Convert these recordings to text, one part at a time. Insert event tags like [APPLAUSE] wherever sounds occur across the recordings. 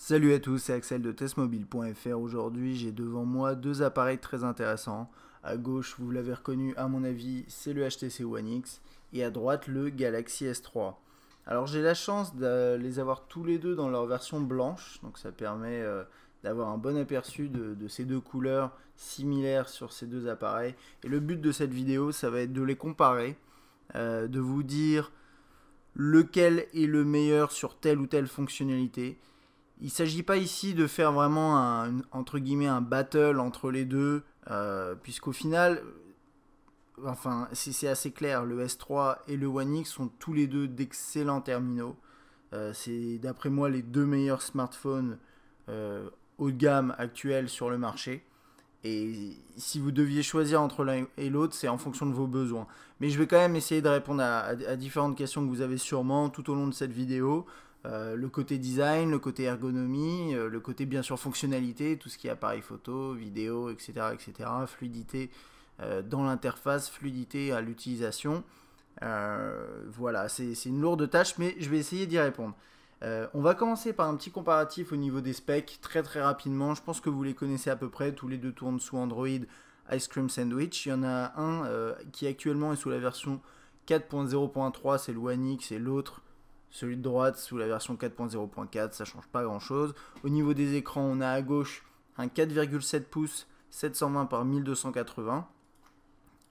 Salut à tous, c'est Axel de testmobile.fr. Aujourd'hui, j'ai devant moi deux appareils très intéressants. À gauche, vous l'avez reconnu, à mon avis, c'est le HTC One X et à droite, le Galaxy S3. Alors, j'ai la chance de les avoir tous les deux dans leur version blanche, donc ça permet euh, d'avoir un bon aperçu de, ces deux couleurs similaires sur ces deux appareils. Et le but de cette vidéo, ça va être de les comparer, euh, de vous dire lequel est le meilleur sur telle ou telle fonctionnalité il ne s'agit pas ici de faire vraiment un, entre guillemets un battle entre les deux, euh, puisqu'au final, enfin c'est assez clair, le S3 et le One X sont tous les deux d'excellents terminaux. Euh, c'est d'après moi les deux meilleurs smartphones euh, haut de gamme actuels sur le marché. Et si vous deviez choisir entre l'un et l'autre, c'est en fonction de vos besoins. Mais je vais quand même essayer de répondre à, différentes questions que vous avez sûrement tout au long de cette vidéo. Euh, le côté design, le côté ergonomie, euh, le côté bien sûr fonctionnalité, tout ce qui est appareil photo, vidéo, etc. etc. fluidité euh, dans l'interface, fluidité à l'utilisation. voilà, c'est une lourde tâche, mais je vais essayer d'y répondre. on va commencer par un petit comparatif au niveau des specs, très très rapidement. Je pense que vous les connaissez à peu près, tous les deux tournent sous Android Ice Cream Sandwich. Il y en a un qui actuellement est sous la version 4.0.3, c'est le One X, et l'autre celui de droite sous la version 4.0.4, ça change pas grand chose. Au niveau des écrans, on a à gauche un 4,7 pouces 720 par 1280.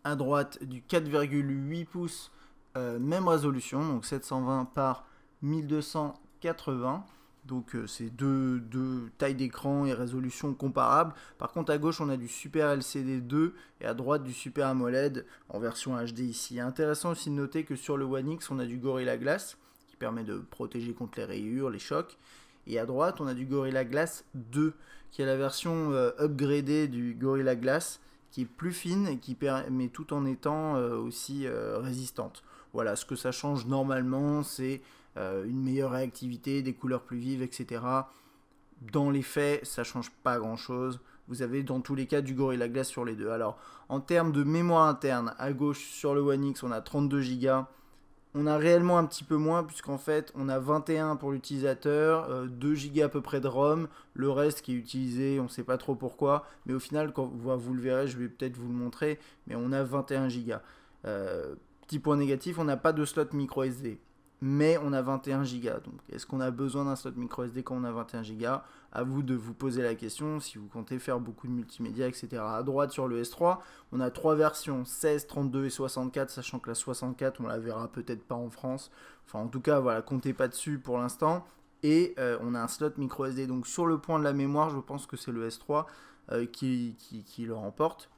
À droite du 4,8 pouces, euh, même résolution, donc 720 par 1280. Donc euh, c'est deux, deux, tailles d'écran et résolution comparables. Par contre à gauche on a du Super LCD 2 et à droite du Super AMOLED en version HD ici. Intéressant aussi de noter que sur le One X on a du Gorilla Glass permet de protéger contre les rayures, les chocs. Et à droite, on a du Gorilla Glass 2, qui est la version euh, upgradée du Gorilla Glass, qui est plus fine, et qui permet tout en étant euh, aussi euh, résistante. Voilà, ce que ça change normalement, c'est une meilleure réactivité, des couleurs plus vives, etc. Dans les faits, ça change pas grand-chose. Vous avez dans tous les cas du Gorilla Glass sur les deux. Alors, en termes de mémoire interne, à gauche sur le One X, on a 32 Go on a réellement un petit peu moins puisqu'en fait on a 21 pour l'utilisateur, 2 euh, go à peu près de ROM, le reste qui est utilisé, on ne sait pas trop pourquoi, mais au final quand vous, le verrez, je vais peut-être vous le montrer, mais on a 21 go euh, petit point négatif, on n'a pas de slot micro SD mais on a 21 Go. Donc est-ce qu'on a besoin d'un slot micro SD quand on a 21 Go À vous de vous poser la question si vous comptez faire beaucoup de multimédia, etc. À droite sur le S3, on a trois versions 16, 32 et 64, sachant que la 64 on la verra peut-être pas en France. Enfin en tout cas voilà, comptez pas dessus pour l'instant. Et euh, on a un slot micro SD. Donc sur le point de la mémoire, je pense que c'est le S3 euh, qui le remporte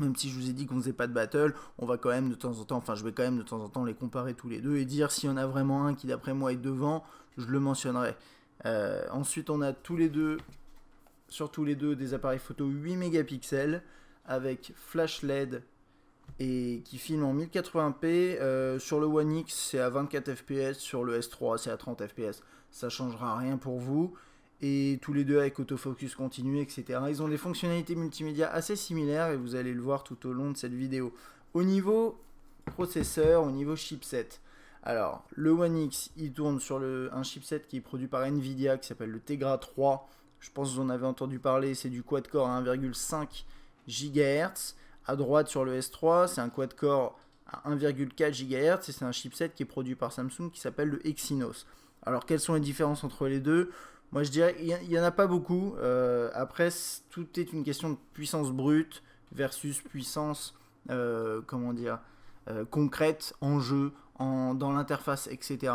même si je vous ai dit qu'on faisait pas de battle, on va quand même de temps en temps, enfin je vais quand même de temps en temps les comparer tous les deux et dire s'il y en a vraiment un qui d'après moi est devant, je le mentionnerai. Euh, ensuite on a tous les deux, sur tous les deux, des appareils photo 8 mégapixels avec flash LED et qui filme en 1080p. Euh, sur le One X c'est à 24 fps, sur le S3 c'est à 30 fps. Ça changera rien pour vous et tous les deux avec autofocus continu, etc. Ils ont des fonctionnalités multimédia assez similaires et vous allez le voir tout au long de cette vidéo. Au niveau processeur, au niveau chipset, alors le One X, il tourne sur un chipset qui est produit par Nvidia qui s'appelle le Tegra 3. Je pense que vous en avez entendu parler, c'est du quad-core à 1,5 GHz. À droite sur le S3, c'est un quad-core à 1,4 GHz et c'est un chipset qui est produit par Samsung qui s'appelle le Exynos. Alors quelles sont les différences entre les deux moi, je dirais qu'il n'y en a pas beaucoup. Euh, après, tout est une question de puissance brute versus puissance, euh, comment dire, euh, concrète en jeu, dans l'interface, etc.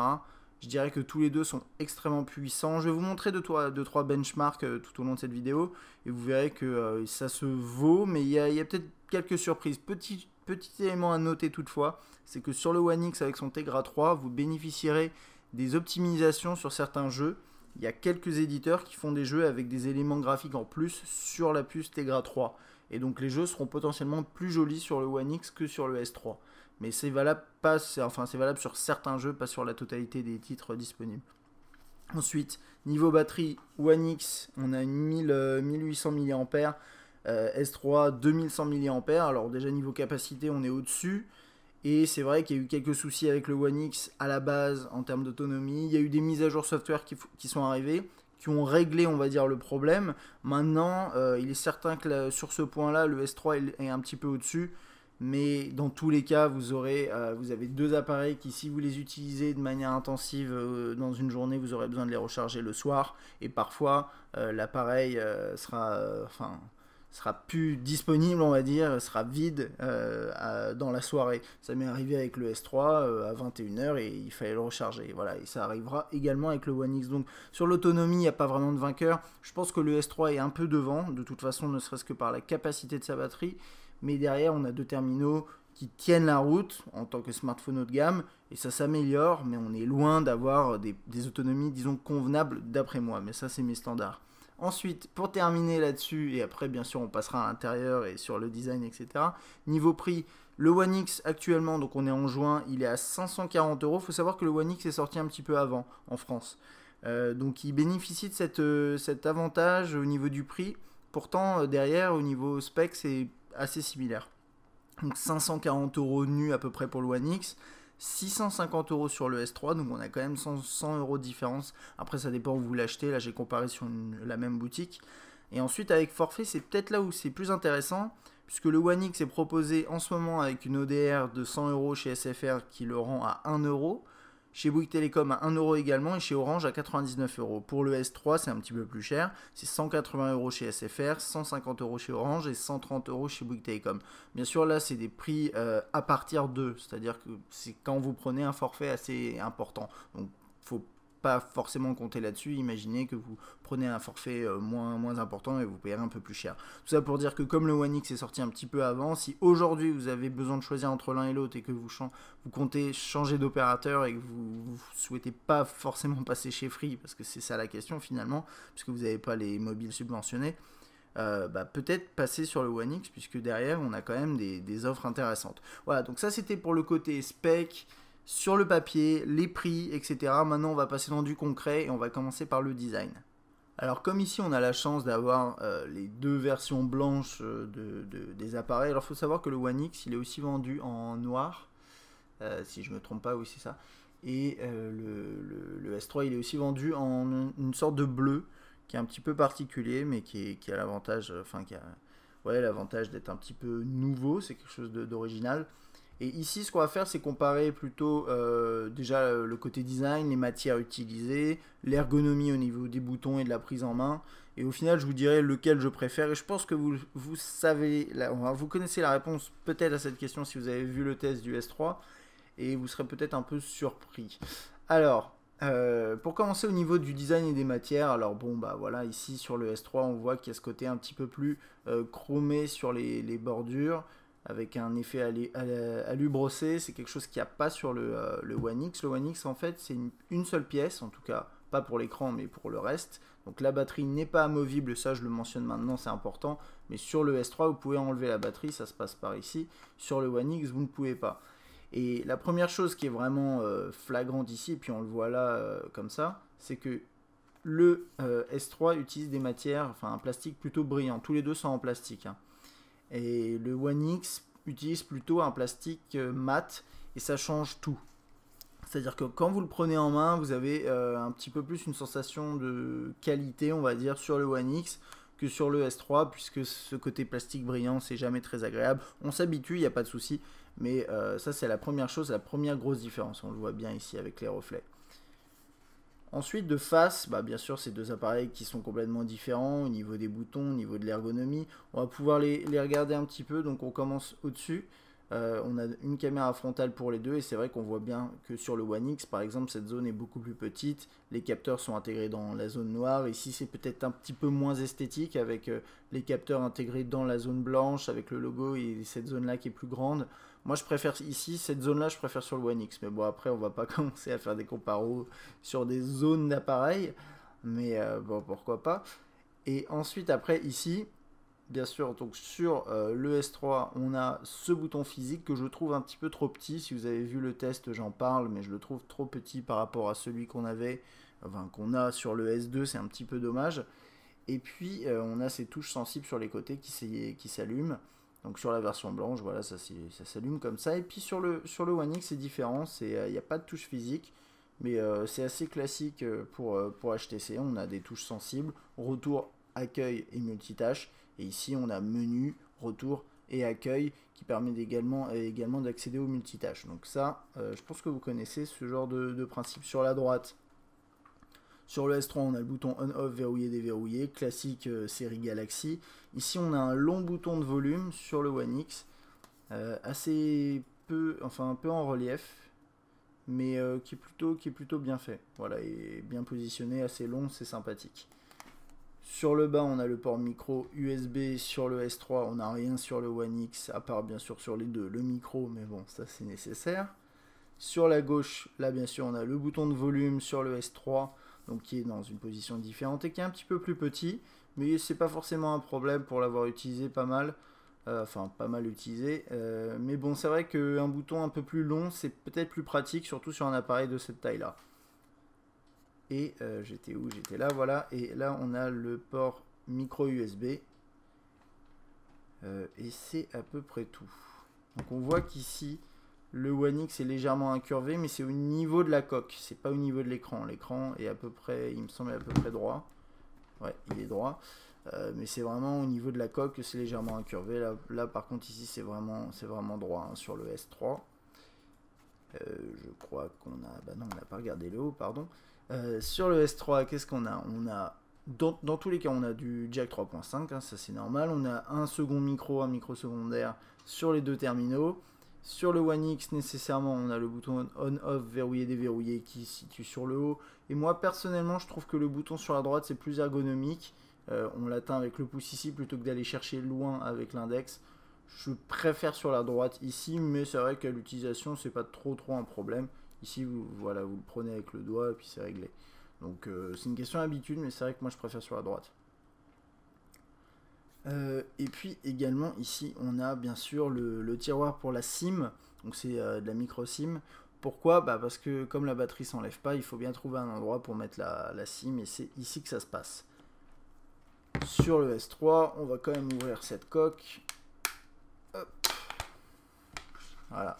Je dirais que tous les deux sont extrêmement puissants. Je vais vous montrer 2-3 deux, trois benchmarks tout au long de cette vidéo et vous verrez que ça se vaut, mais il y a, peut-être quelques surprises. Petit, petit élément à noter toutefois, c'est que sur le One X avec son Tegra 3, vous bénéficierez des optimisations sur certains jeux il y a quelques éditeurs qui font des jeux avec des éléments graphiques en plus sur la puce Tegra 3. Et donc les jeux seront potentiellement plus jolis sur le One X que sur le S3. Mais c'est valable, pas, enfin, valable sur certains jeux, pas sur la totalité des titres disponibles. Ensuite, niveau batterie, One X, on a 1000, 1800 mAh, S3 2100 mAh. Alors déjà niveau capacité, on est au-dessus. Et c'est vrai qu'il y a eu quelques soucis avec le One X à la base en termes d'autonomie. Il y a eu des mises à jour software qui, sont arrivées, qui ont réglé, on va dire, le problème. Maintenant, euh, il est certain que sur ce point-là, le S3 est un petit peu au-dessus. Mais dans tous les cas, vous, aurez, euh, vous avez deux appareils qui, si vous les utilisez de manière intensive euh, dans une journée, vous aurez besoin de les recharger le soir. Et parfois, l'appareil sera... enfin, sera plus disponible, on va dire, sera vide euh, dans la soirée. Ça m'est arrivé avec le S3 euh, à 21h et il fallait le recharger. Voilà, et ça arrivera également avec le One X. Donc sur l'autonomie, il n'y a pas vraiment de vainqueur. Je pense que le S3 est un peu devant, de toute façon, ne serait-ce que par la capacité de sa batterie. Mais derrière, on a deux terminaux qui tiennent la route en tant que smartphone haut de gamme et ça s'améliore, mais on est loin d'avoir des autonomies, disons, convenables d'après moi. Mais ça, c'est mes standards. Ensuite, pour terminer là-dessus, et après bien sûr on passera à l'intérieur et sur le design, etc. Niveau prix, le One X actuellement, donc on est en juin, il est à 540 euros. Il faut savoir que le One X est sorti un petit peu avant en France. Euh, donc il bénéficie de euh, cet avantage au niveau du prix. Pourtant, euh, derrière, au niveau spec, c'est assez similaire. Donc 540 euros nus à peu près pour le One X. 650 euros sur le S3, donc on a quand même 100 euros de différence. Après, ça dépend où vous l'achetez. Là, j'ai comparé sur la même boutique. Et ensuite, avec forfait, c'est peut-être là où c'est plus intéressant, puisque le One X est proposé en ce moment avec une ODR de 100 euros chez SFR qui le rend à 1 euro chez Bouygues Télécom à 1€ également et chez Orange à 99€. Pour le S3, c'est un petit peu plus cher, c'est 180 euros chez SFR, 150 chez Orange et 130 euros chez Bouygues Télécom. Bien sûr, là, c'est des prix euh, à partir d'eux, c'est-à-dire que c'est quand vous prenez un forfait assez important. Donc, faut pas forcément compter là-dessus. Imaginez que vous prenez un forfait euh, moins, moins important et vous payerez un peu plus cher. Tout ça pour dire que comme le One X est sorti un petit peu avant, si aujourd'hui vous avez besoin de choisir entre l'un et l'autre et que vous, comptez changer d'opérateur et que vous ne souhaitez pas forcément [LAUGHS] passer chez Free, parce que c'est ça la question finalement, puisque vous n'avez pas les mobiles subventionnés, euh, bah, peut-être passer sur le One X, puisque derrière, on a quand même des, des offres intéressantes. Voilà, donc ça c'était pour le côté spec, sur le papier, les prix, etc. Maintenant, on va passer dans du concret et on va commencer par le design. Alors comme ici on a la chance d'avoir euh, les deux versions blanches euh, de, des appareils, alors il faut savoir que le One X il est aussi vendu en noir, euh, si je ne me trompe pas, oui c'est ça, et le, S3 il est aussi vendu en une sorte de bleu qui est un petit peu particulier mais qui, a l'avantage, enfin l'avantage d'être un petit peu nouveau, c'est quelque chose d'original. Et ici, ce qu'on va faire, c'est comparer plutôt euh, déjà euh, le côté design, les matières utilisées, l'ergonomie au niveau des boutons et de la prise en main. Et au final, je vous dirai lequel je préfère. Et je pense que vous, savez, vous connaissez la réponse peut-être à cette question si vous avez vu le test du S3. Et vous serez peut-être un peu surpris. Alors, euh, pour commencer au niveau du design et des matières, alors bon bah voilà ici sur le S3 on voit qu'il y a ce côté un petit peu plus chromé sur les bordures, avec un effet alu, brossé. C'est quelque chose qu'il n'y a pas sur euh, le, One X. Le One X, en fait, c'est une, seule pièce, en tout cas, pas pour l'écran, mais pour le reste. Donc la batterie n'est pas amovible, ça je le mentionne maintenant, c'est important. Mais sur le S3, vous pouvez enlever la batterie, ça se passe par ici. Sur le One X, vous ne pouvez pas. Et la première chose qui est vraiment euh, flagrante ici, et puis on le voit là euh, comme ça, c'est que le S3 utilise des matières, enfin un plastique plutôt brillant. Tous les deux sont en plastique. Hein. Et le One X utilise plutôt un plastique euh, mat et ça change tout. C'est-à-dire que quand vous le prenez en main, vous avez euh, un petit peu plus une sensation de qualité, on va dire, sur le One X que sur le S3, puisque ce côté plastique brillant, c'est jamais très agréable. On s'habitue, il n'y a pas de souci, mais euh, ça c'est la première chose, la première grosse différence. On le voit bien ici avec les reflets. Ensuite, de face, bah, bien sûr, ces deux appareils qui sont complètement différents au niveau des boutons, au niveau de l'ergonomie. On va pouvoir les, regarder un petit peu. Donc, on commence au-dessus. Euh, on a une caméra frontale pour les deux et c'est vrai qu'on voit bien que sur le One X par exemple cette zone est beaucoup plus petite, les capteurs sont intégrés dans la zone noire, ici c'est peut-être un petit peu moins esthétique avec euh, les capteurs intégrés dans la zone blanche avec le logo et cette zone là qui est plus grande. Moi, je préfère ici, cette zone-là, je préfère sur le One X. Mais bon, après, on va pas [LAUGHS] commencer à faire des comparos sur des zones d'appareil. Mais euh, bon, pourquoi pas. Et ensuite, après, ici, bien sûr, donc sur euh, le S3, on a ce bouton physique que je trouve un petit peu trop petit. Si vous avez vu le test, j'en parle, mais je le trouve trop petit par rapport à celui qu'on avait, enfin, qu'on a sur le S2, c'est un petit peu dommage. Et puis, euh, on a ces touches sensibles sur les côtés qui s'allument. Donc sur la version blanche, voilà, ça, ça s'allume comme ça. Et puis sur le, sur le One X, c'est différent, il n'y euh, a pas de touche physique, mais euh, c'est assez classique euh, pour, pour HTC. On a des touches sensibles, retour, accueil et multitâche. Et ici, on a menu, retour et accueil qui permet également, également d'accéder aux multitâches. Donc ça, je pense que vous connaissez ce genre de principe sur la droite. Sur le S3, on a le bouton on-off verrouillé, déverrouillé, classique euh, série Galaxy. Ici, on a un long bouton de volume sur le One X, euh, assez peu, enfin un peu en relief, mais euh, qui, est plutôt, qui est plutôt bien fait. Voilà, et bien positionné, assez long, c'est sympathique. Sur le bas, on a le port micro USB. Sur le S3, on n'a rien sur le One X, à part bien sûr sur les deux, le micro, mais bon, ça c'est nécessaire. Sur la gauche, là bien sûr, on a le bouton de volume sur le S3, donc qui est dans une position différente et qui est un petit peu plus petit, mais c'est pas forcément un problème pour l'avoir utilisé pas mal, euh, enfin pas mal utilisé, euh, mais bon c'est vrai qu'un bouton un peu plus long c'est peut-être plus pratique, surtout sur un appareil de cette taille là. Et euh, j'étais où J'étais là, voilà, et là on a le port micro USB, et c'est à peu près tout. Donc on voit qu'ici, le One X est légèrement incurvé, mais c'est au niveau de la coque, c'est pas au niveau de l'écran. L'écran est à peu près, il me semble, à peu près droit. Ouais, il est droit. Euh, mais c'est vraiment au niveau de la coque que c'est légèrement incurvé. Là, par contre, ici, c'est vraiment, vraiment droit hein, sur le S3. Euh, je crois qu'on a... Bah non, on n'a pas regardé le haut, pardon. Euh, sur le S3, qu'est-ce qu'on a On a... Dans, tous les cas, on a du jack 3.5, hein, ça c'est normal. On a un second micro, un micro secondaire sur les deux terminaux. Sur le One X, nécessairement, on a le bouton on-off Verrouiller, déverrouillé qui se situe sur le haut. Et moi, personnellement, je trouve que le bouton sur la droite, c'est plus ergonomique. Euh, on l'atteint avec le pouce ici plutôt que d'aller chercher loin avec l'index. Je préfère sur la droite ici, mais c'est vrai qu'à l'utilisation, c'est pas trop trop un problème. Ici, vous, voilà, vous le prenez avec le doigt et puis c'est réglé. Donc euh, c'est une question d'habitude, mais c'est vrai que moi je préfère sur la droite. Euh, et puis également ici on a bien sûr le, tiroir pour la SIM, donc c'est euh, de la micro SIM. Pourquoi bah, Parce que comme la batterie s'enlève pas, il faut bien trouver un endroit pour mettre la, SIM et c'est ici que ça se passe. Sur le S3, on va quand même ouvrir cette coque. Voilà.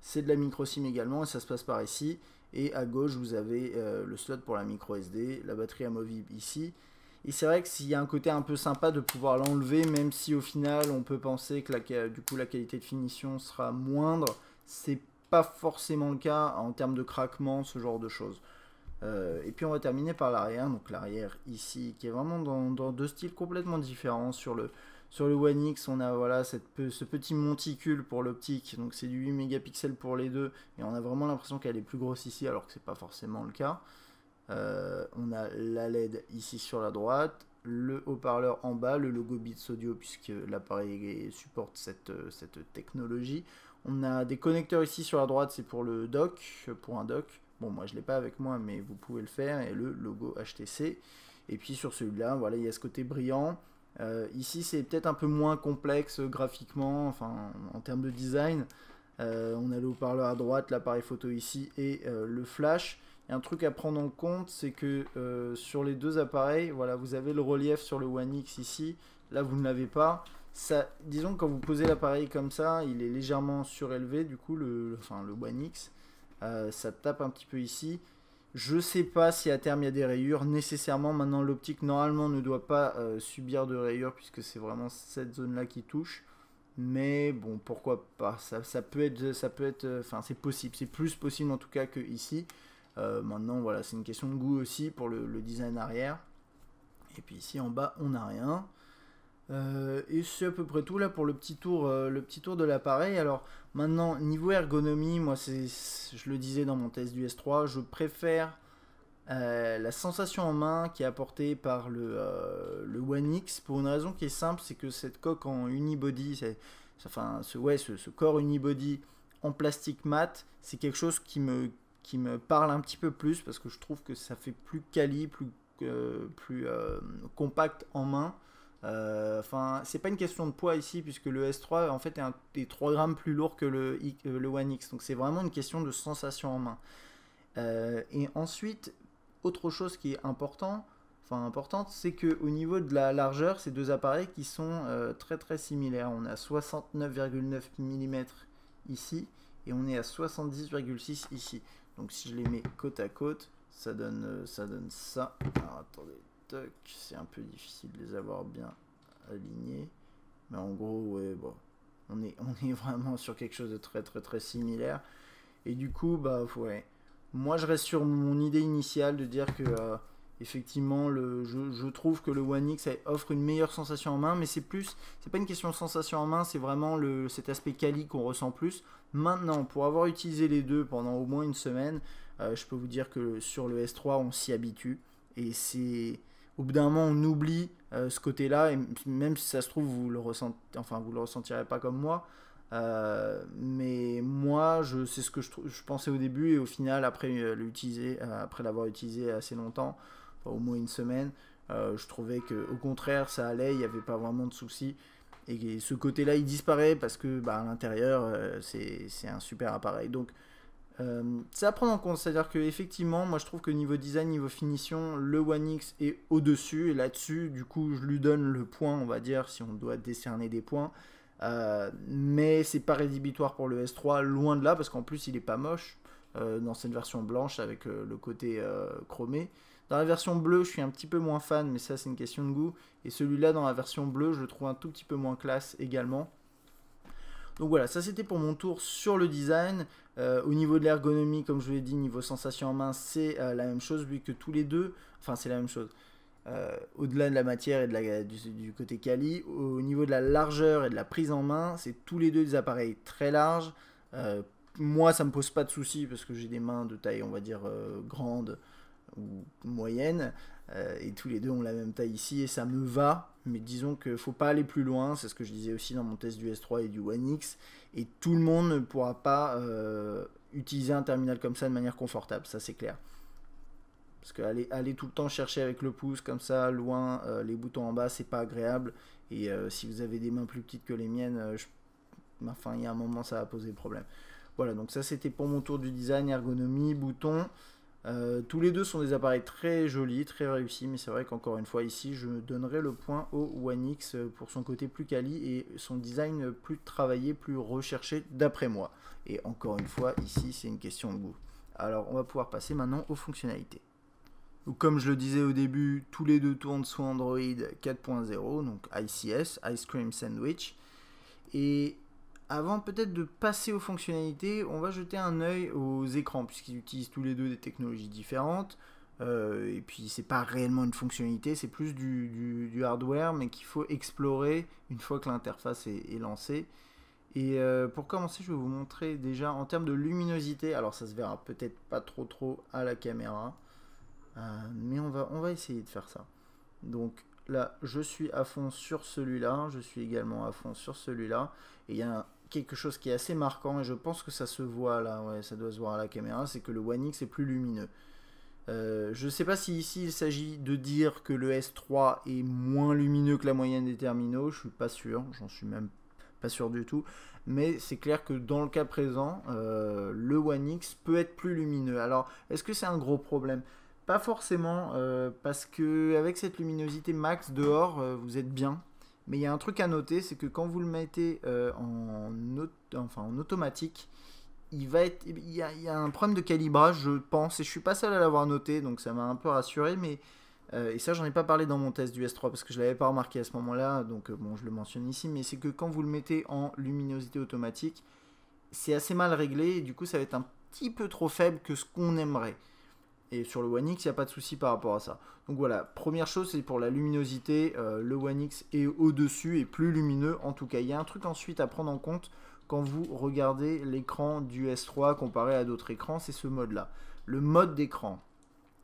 C'est de la micro SIM également et ça se passe par ici. Et à gauche, vous avez euh, le slot pour la micro SD, la batterie amovible ici. Et c'est vrai que s'il y a un côté un peu sympa de pouvoir l'enlever, même si au final on peut penser que la, du coup la qualité de finition sera moindre, c'est pas forcément le cas en termes de craquement, ce genre de choses. Euh, et puis on va terminer par l'arrière, donc l'arrière ici qui est vraiment dans, deux styles complètement différents. Sur le, sur le One X, on a voilà ce petit monticule pour l'optique, donc c'est du 8 mégapixels pour les deux, et on a vraiment l'impression qu'elle est plus grosse ici alors que c'est pas forcément le cas. Euh, on a la LED ici sur la droite, le haut-parleur en bas, le logo Beats Audio puisque l'appareil supporte euh, cette, technologie. On a des connecteurs ici sur la droite, c'est pour le dock, pour un dock. Bon, moi je ne l'ai pas avec moi, mais vous pouvez le faire. Et le logo HTC. Et puis sur celui-là, voilà, il y a ce côté brillant. Euh, ici, c'est peut-être un peu moins complexe graphiquement, enfin en termes de design. on a le haut-parleur à droite, l'appareil photo ici et le flash. Et un truc à prendre en compte, c'est que euh, sur les deux appareils, voilà, vous avez le relief sur le One X ici. Là, vous ne l'avez pas. Ça, disons quand vous posez l'appareil comme ça, il est légèrement surélevé. Du coup, le, enfin, le One X, euh, ça tape un petit peu ici. Je ne sais pas si à terme il y a des rayures nécessairement. Maintenant, l'optique normalement ne doit pas euh, subir de rayures puisque c'est vraiment cette zone-là qui touche. Mais bon, pourquoi pas Ça, ça peut être, enfin, c'est possible. C'est plus possible en tout cas que ici. Euh, maintenant, voilà, c'est une question de goût aussi pour le, design arrière. Et puis ici en bas, on n'a rien. Euh, et c'est à peu près tout là pour le petit tour, euh, le petit tour de l'appareil. Alors maintenant, niveau ergonomie, moi c'est, je le disais dans mon test du S3, je préfère la sensation en main qui est apportée par le, le One X pour une raison qui est simple, c'est que cette coque en unibody, enfin ce, ouais, ce corps unibody en plastique mat, c'est quelque chose qui me qui me parle un petit peu plus parce que je trouve que ça fait plus quali, plus, euh, plus euh, compact en main. Euh, enfin, c'est pas une question de poids ici puisque le S3 en fait est, un, 3 grammes plus lourd que le, One X. Donc c'est vraiment une question de sensation en main. et ensuite, autre chose qui est important, enfin importante, c'est que au niveau de la largeur, ces deux appareils qui sont très très similaires. On a 69,9 mm ici et on est à 70,6 ici. Donc si je les mets côte à côte, euh, ça donne ça. Alors attendez, toc, c'est un peu difficile de les avoir bien alignés. Mais en gros, ouais, bon, on est, on est [LAUGHS] vraiment sur quelque chose de très très très similaire. Et du coup, bah ouais, moi je reste sur mon idée initiale de dire que... Euh, effectivement, le, je, trouve que le One X offre une meilleure sensation en main, mais c'est plus, c'est pas une question de sensation en main, c'est vraiment le, cet aspect quali qu'on ressent plus. Maintenant, pour avoir utilisé les deux pendant au moins une semaine, euh, je peux vous dire que sur le S3, on s'y habitue. Et c'est. Au bout d'un moment, on oublie euh, ce côté-là, et même si ça se trouve, vous le ressentez, enfin, vous le ressentirez pas comme moi, euh, mais moi, je c'est ce que je, pensais au début et au final, après l'utiliser, après l'avoir utilisé assez longtemps, au moins une semaine. Euh, je trouvais que au contraire ça allait, il n'y avait pas vraiment de soucis. Et ce côté-là, il disparaît parce que bah, à l'intérieur, euh, c'est un super appareil. Donc, euh, c'est à prendre en compte. C'est-à-dire que effectivement, moi je trouve que niveau design, niveau finition, le One X est au-dessus. Et là-dessus, du coup, je lui donne le point, on va dire, si on doit décerner des points. Euh, mais c'est pas rédhibitoire pour le S3, loin de là, parce qu'en plus il est pas moche dans cette version blanche avec le côté chromé. Dans la version bleue, je suis un petit peu moins fan, mais ça c'est une question de goût. Et celui-là, dans la version bleue, je le trouve un tout petit peu moins classe également. Donc voilà, ça c'était pour mon tour sur le design. Euh, au niveau de l'ergonomie, comme je vous l'ai dit, niveau sensation en main, c'est euh, la même chose vu que tous les deux, enfin c'est la même chose. Euh, au-delà de la matière et de du, côté Kali, au niveau de la largeur et de la prise en main, c'est tous les deux des appareils très larges. moi, ça me pose pas de soucis parce que j'ai des mains de taille, on va dire, grande moyenne, euh, et tous les deux ont la même taille ici, et ça me va, mais disons que faut pas aller plus loin, c'est ce que je disais aussi dans mon test du S3 et du One X, et tout le monde ne pourra pas euh, utiliser un terminal comme ça de manière confortable, ça c'est clair. Parce que aller tout le temps chercher avec le pouce comme ça, loin, euh, les boutons en bas, c'est pas agréable. Et si vous avez des mains plus petites que les miennes, je... enfin il y a un moment ça a posé problème. Voilà, donc ça c'était pour mon tour du design, ergonomie, boutons. Euh, tous les deux sont des appareils très jolis, très réussis, mais c'est vrai qu'encore une fois ici, je donnerai le point au One X euh, pour son côté plus quali et son design plus travaillé, plus recherché d'après moi. Et encore une fois, ici, c'est une question de goût. Alors, on va pouvoir passer maintenant aux fonctionnalités. comme je le disais au début, tous les deux tournent sous Android 4.0, donc ICS, Ice Cream Sandwich. Et avant peut-être de passer aux fonctionnalités, on va jeter un œil aux écrans, puisqu'ils utilisent tous les deux des technologies différentes. Euh, et puis c'est pas réellement une fonctionnalité, c'est plus du, hardware, mais qu'il faut explorer une fois que l'interface est, lancée. Et euh, pour commencer, je vais vous montrer déjà en termes de luminosité. Alors ça se verra peut-être pas trop trop à la caméra, euh, mais on va, on va essayer de faire ça. Donc là, je suis à fond sur celui-là, je suis également à fond sur celui-là. Et il y a quelque chose qui est assez marquant, et je pense que ça se voit là, ouais, ça doit se voir à la caméra, c'est que le One X est plus lumineux. Euh, je ne sais pas si ici il s'agit de dire que le S3 est moins lumineux que la moyenne des terminaux, je suis pas sûr, j'en suis même pas sûr du tout, mais c'est clair que dans le cas présent, euh, le One X peut être plus lumineux. Alors, est-ce que c'est un gros problème Pas forcément, euh, parce que avec cette luminosité max dehors, vous êtes bien mais il y a un truc à noter, c'est que quand vous le mettez euh, en, enfin, en automatique, il va être, il y, a, un problème de calibrage, je pense, et je suis pas seul à l'avoir noté, donc ça m'a un peu rassuré, mais euh, et ça j'en ai pas parlé dans mon test du S3 parce que je l'avais pas remarqué à ce moment-là, donc euh, bon, je le mentionne ici, mais c'est que quand vous le mettez en luminosité automatique, c'est assez mal réglé, et du coup ça va être un petit peu trop faible que ce qu'on aimerait. Et sur le One X, il n'y a pas de souci par rapport à ça. Donc voilà, première chose, c'est pour la luminosité, euh, le One X est au-dessus et plus lumineux en tout cas. Il y a un truc ensuite à prendre en compte quand vous regardez l'écran du S3 comparé à d'autres écrans, c'est ce mode-là. Le mode d'écran.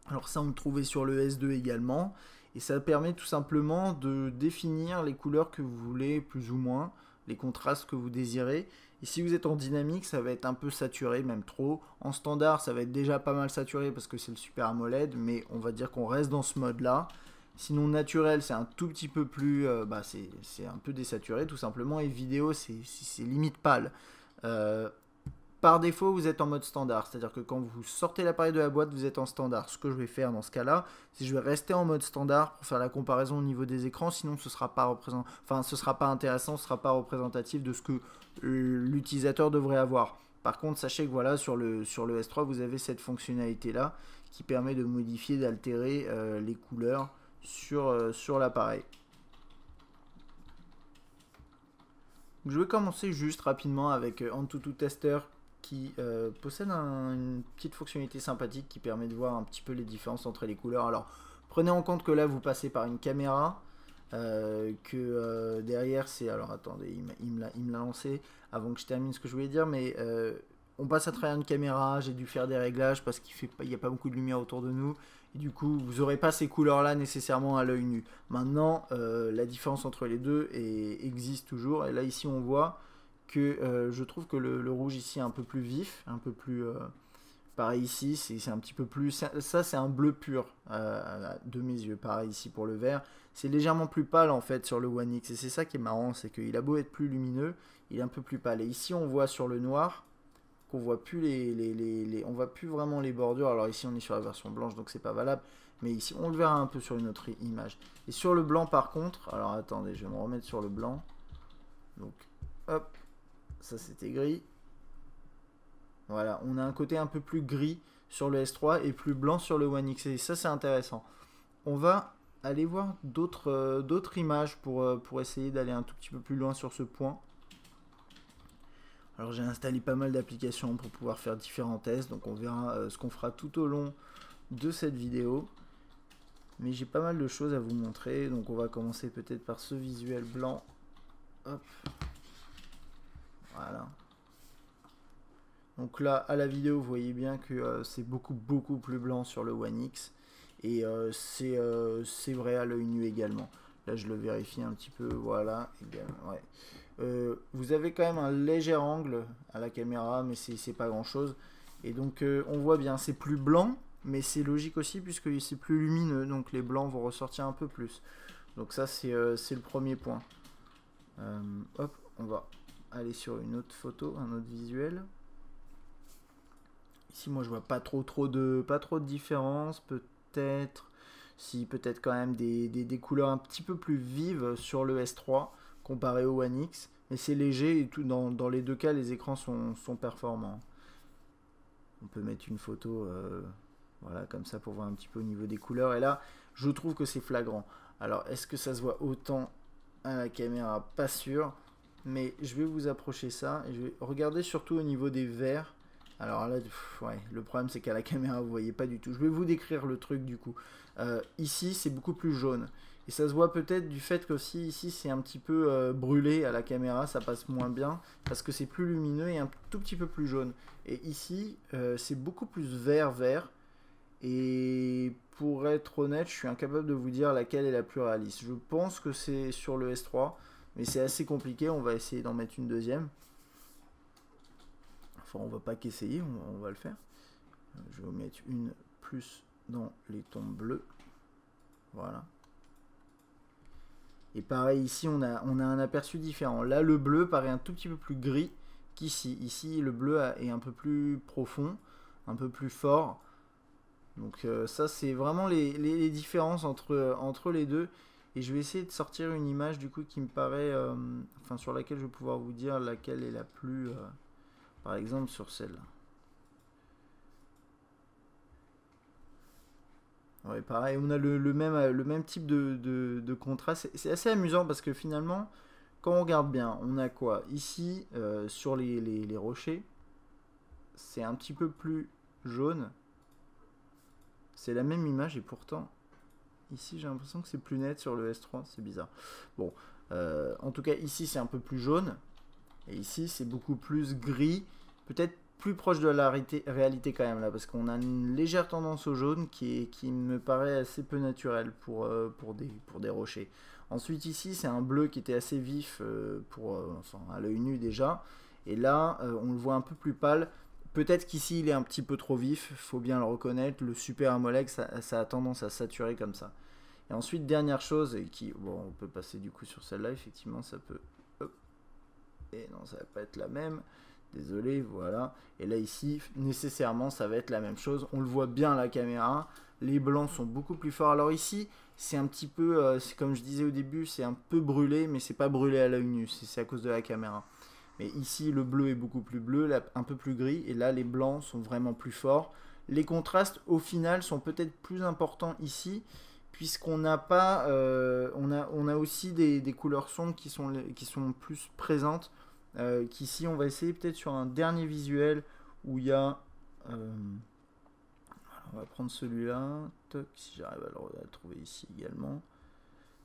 Alors ça, on le trouvait sur le S2 également. Et ça permet tout simplement de définir les couleurs que vous voulez, plus ou moins, les contrastes que vous désirez. Et si vous êtes en dynamique, ça va être un peu saturé, même trop. En standard, ça va être déjà pas mal saturé parce que c'est le Super AMOLED, mais on va dire qu'on reste dans ce mode-là. Sinon, naturel, c'est un tout petit peu plus. Euh, bah, c'est un peu désaturé, tout simplement. Et vidéo, c'est limite pâle. Euh, par défaut, vous êtes en mode standard, c'est-à-dire que quand vous sortez l'appareil de la boîte, vous êtes en standard. Ce que je vais faire dans ce cas-là, c'est que je vais rester en mode standard pour faire la comparaison au niveau des écrans, sinon ce sera représent... enfin sera pas intéressant, ce ne sera pas représentatif de ce que euh, l'utilisateur devrait avoir. Par contre, sachez que voilà sur le sur le S3, vous avez cette fonctionnalité là qui permet de modifier, d'altérer euh, les couleurs sur, euh, sur l'appareil. Je vais commencer juste rapidement avec Antutu Tester qui euh, possède une petite fonctionnalité sympathique qui permet de voir un petit peu les différences entre les couleurs. Alors, prenez en compte que là, vous passez par une caméra, euh, que euh, derrière, c'est... Alors, attendez, il me l'a lancé avant que je termine ce que je voulais dire, mais on passe à travers une caméra, j'ai dû faire des réglages parce qu'il n'y a pas beaucoup de lumière autour de nous. Et du coup, vous n'aurez pas ces couleurs-là nécessairement à l'œil nu. Maintenant, la différence entre les deux existe toujours. Et là, ici, on voit que euh, je trouve que le, rouge ici est un peu plus vif, un peu plus... Euh, pareil ici, c'est un petit peu plus... Ça, c'est un bleu pur, euh, de mes yeux. Pareil ici pour le vert. C'est légèrement plus pâle, en fait, sur le One X. Et c'est ça qui est marrant, c'est qu'il a beau être plus lumineux, il est un peu plus pâle. Et ici, on voit sur le noir qu'on voit plus les, les, On voit plus vraiment les bordures. Alors ici, on est sur la version blanche, donc c'est pas valable. Mais ici, on le verra un peu sur une autre image. Et sur le blanc, par contre... Alors, attendez, je vais me remettre sur le blanc. Donc, hop, ça, c'était gris. Voilà, on a un côté un peu plus gris sur le S3 et plus blanc sur le One X. Et ça, c'est intéressant. On va aller voir d'autres euh, d'autres images pour, euh, pour essayer d'aller un tout petit peu plus loin sur ce point. Alors j'ai installé pas mal d'applications pour pouvoir faire différents tests, donc on verra euh, ce qu'on fera tout au long de cette vidéo. Mais j'ai pas mal de choses à vous montrer, donc on va commencer peut-être par ce visuel blanc. Hop. Voilà. Donc là, à la vidéo, vous voyez bien que euh, c'est beaucoup, beaucoup plus blanc sur le One X. Et euh, c'est euh, c'est vrai à l'œil nu également. Là, je le vérifie un petit peu. Voilà. Eh vous avez quand même un léger angle à la caméra, mais c'est pas grand-chose. Et donc, on voit bien, c'est plus blanc, mais c'est logique aussi puisque c'est plus lumineux. Donc, les blancs vont ressortir un peu plus. Donc ça, c'est le premier point. hop, on va aller sur une autre photo, un autre visuel. Ici, moi, je vois pas trop, trop de, pas trop de différence. Peut-être, si peut-être quand même des, couleurs un petit peu plus vives sur le S3 comparé au One X. Mais c'est léger et tout. Dans, les deux cas, les écrans sont, performants. On peut mettre une photo, euh, voilà, comme ça pour voir un petit peu au niveau des couleurs. Et là, je trouve que c'est flagrant. Alors, est-ce que ça se voit autant à la caméra Pas sûr mais je vais vous approcher ça et je vais regarder surtout au niveau des verts. Alors là, le problème c'est qu'à la caméra vous voyez pas du tout. Je vais vous décrire le truc du coup. Euh, ici c'est beaucoup plus jaune. Et ça se voit peut-être du fait que si ici c'est un petit peu euh, brûlé à la caméra, ça passe moins bien parce que c'est plus lumineux et un tout petit peu plus jaune. Et ici euh, c'est beaucoup plus vert vert. Et pour être honnête, je suis incapable de vous dire laquelle est la plus réaliste. Je pense que c'est sur le S3. Mais c'est assez compliqué, on va essayer d'en mettre une deuxième. Enfin, on va pas qu'essayer, on, va le faire. Je vais vous mettre une plus dans les tons bleus. Voilà. Et pareil, ici, on a, on a un aperçu différent. Là, le bleu paraît un tout petit peu plus gris qu'ici. Ici, le bleu est un peu plus profond, un peu plus fort. Donc euh, ça, c'est vraiment les, les différences entre, entre les deux. Et je vais essayer de sortir une image du coup qui me paraît, euh, enfin sur laquelle je vais pouvoir vous dire laquelle est la plus, euh, par exemple sur celle-là. Ouais, pareil, on a le, même, euh, le même type de, de, contraste. C'est assez amusant parce que finalement, quand on regarde bien, on a quoi Ici, sur les rochers, c'est un petit peu plus jaune. C'est la même image et pourtant, Ici, j'ai l'impression que c'est plus net sur le S3, c'est bizarre. Bon, euh, en tout cas, ici, c'est un peu plus jaune. Et ici, c'est beaucoup plus gris. Peut-être plus proche de la réalité, quand même, là, parce qu'on a une légère tendance au jaune qui, me paraît assez peu naturelle euh, pour, des, rochers. Ensuite, ici, c'est un bleu qui était assez vif euh, pour, à l'œil nu déjà. Et là, on le voit un peu plus pâle. Peut-être qu'ici il est un petit peu trop vif, faut bien le reconnaître. Le super AMOLED, ça, a tendance à saturer comme ça ensuite, dernière chose, et qui, bon, on peut passer du coup sur celle-là, effectivement, ça peut... Et non, ça va pas être la même. Désolé, voilà. Et là, ici, nécessairement, ça va être la même chose. On le voit bien à la caméra. Les blancs sont beaucoup plus forts. Alors ici, c'est un petit peu, euh, comme je disais au début, c'est un peu brûlé, mais c'est pas brûlé à l'œil nu, c'est à cause de la caméra. Mais ici, le bleu est beaucoup plus bleu, un peu plus gris, et là, les blancs sont vraiment plus forts. Les contrastes, au final, sont peut-être plus importants ici, puisqu'on n'a pas, euh, on, a, on a aussi des, couleurs sombres qui sont, qui sont plus présentes, euh, qu'ici on va essayer peut-être sur un dernier visuel où il y a, euh, on va prendre celui-là, si j'arrive à, le, trouver ici également,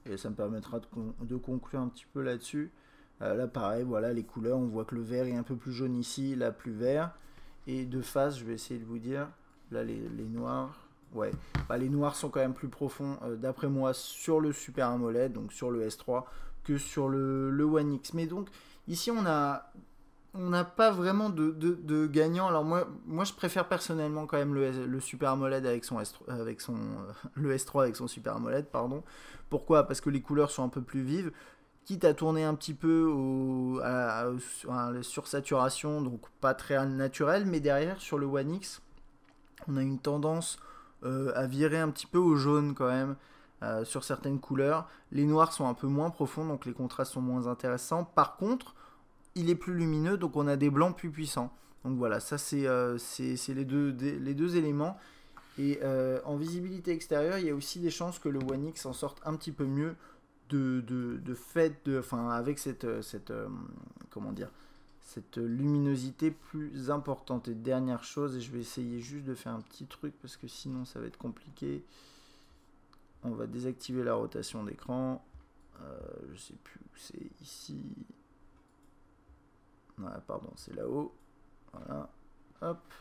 et ça me permettra de, conclure un petit peu là-dessus. là pareil, voilà les couleurs, on voit que le vert est un peu plus jaune ici, là plus vert, et de face je vais essayer de vous dire, là les, les noirs, Ouais, bah, les noirs sont quand même plus profonds, euh, d'après moi, sur le Super AMOLED, donc sur le S3, que sur le, le One X. Mais donc, ici, on a on n'a pas vraiment de, de, gagnant. Alors moi, moi, je préfère personnellement quand même le, le Super AMOLED avec son, S3, avec son [LAUGHS] le S3 avec son Super AMOLED, pardon. Pourquoi Parce que les couleurs sont un peu plus vives, quitte à tourner un petit peu au, à, donc pas très naturel. Mais derrière, sur le One X, on a une tendance euh, à virer un petit peu au jaune quand même. Euh, sur certaines couleurs. Les noirs sont un peu moins profonds, donc les contrastes sont moins intéressants. Par contre, il est plus lumineux, donc on a des blancs plus puissants. Donc voilà, ça c'est euh, les, deux, les deux éléments. Et en visibilité extérieure, il y a aussi des chances que le One X en sorte un petit peu mieux de, fait, de, enfin avec cette, comment dire, cette luminosité plus importante. Et dernière chose, et je vais essayer juste de faire un petit truc parce que sinon ça va être compliqué. On va désactiver la rotation d'écran. Euh, je sais plus où c'est ici. Ah, pardon, c'est là-haut. Voilà. Hop.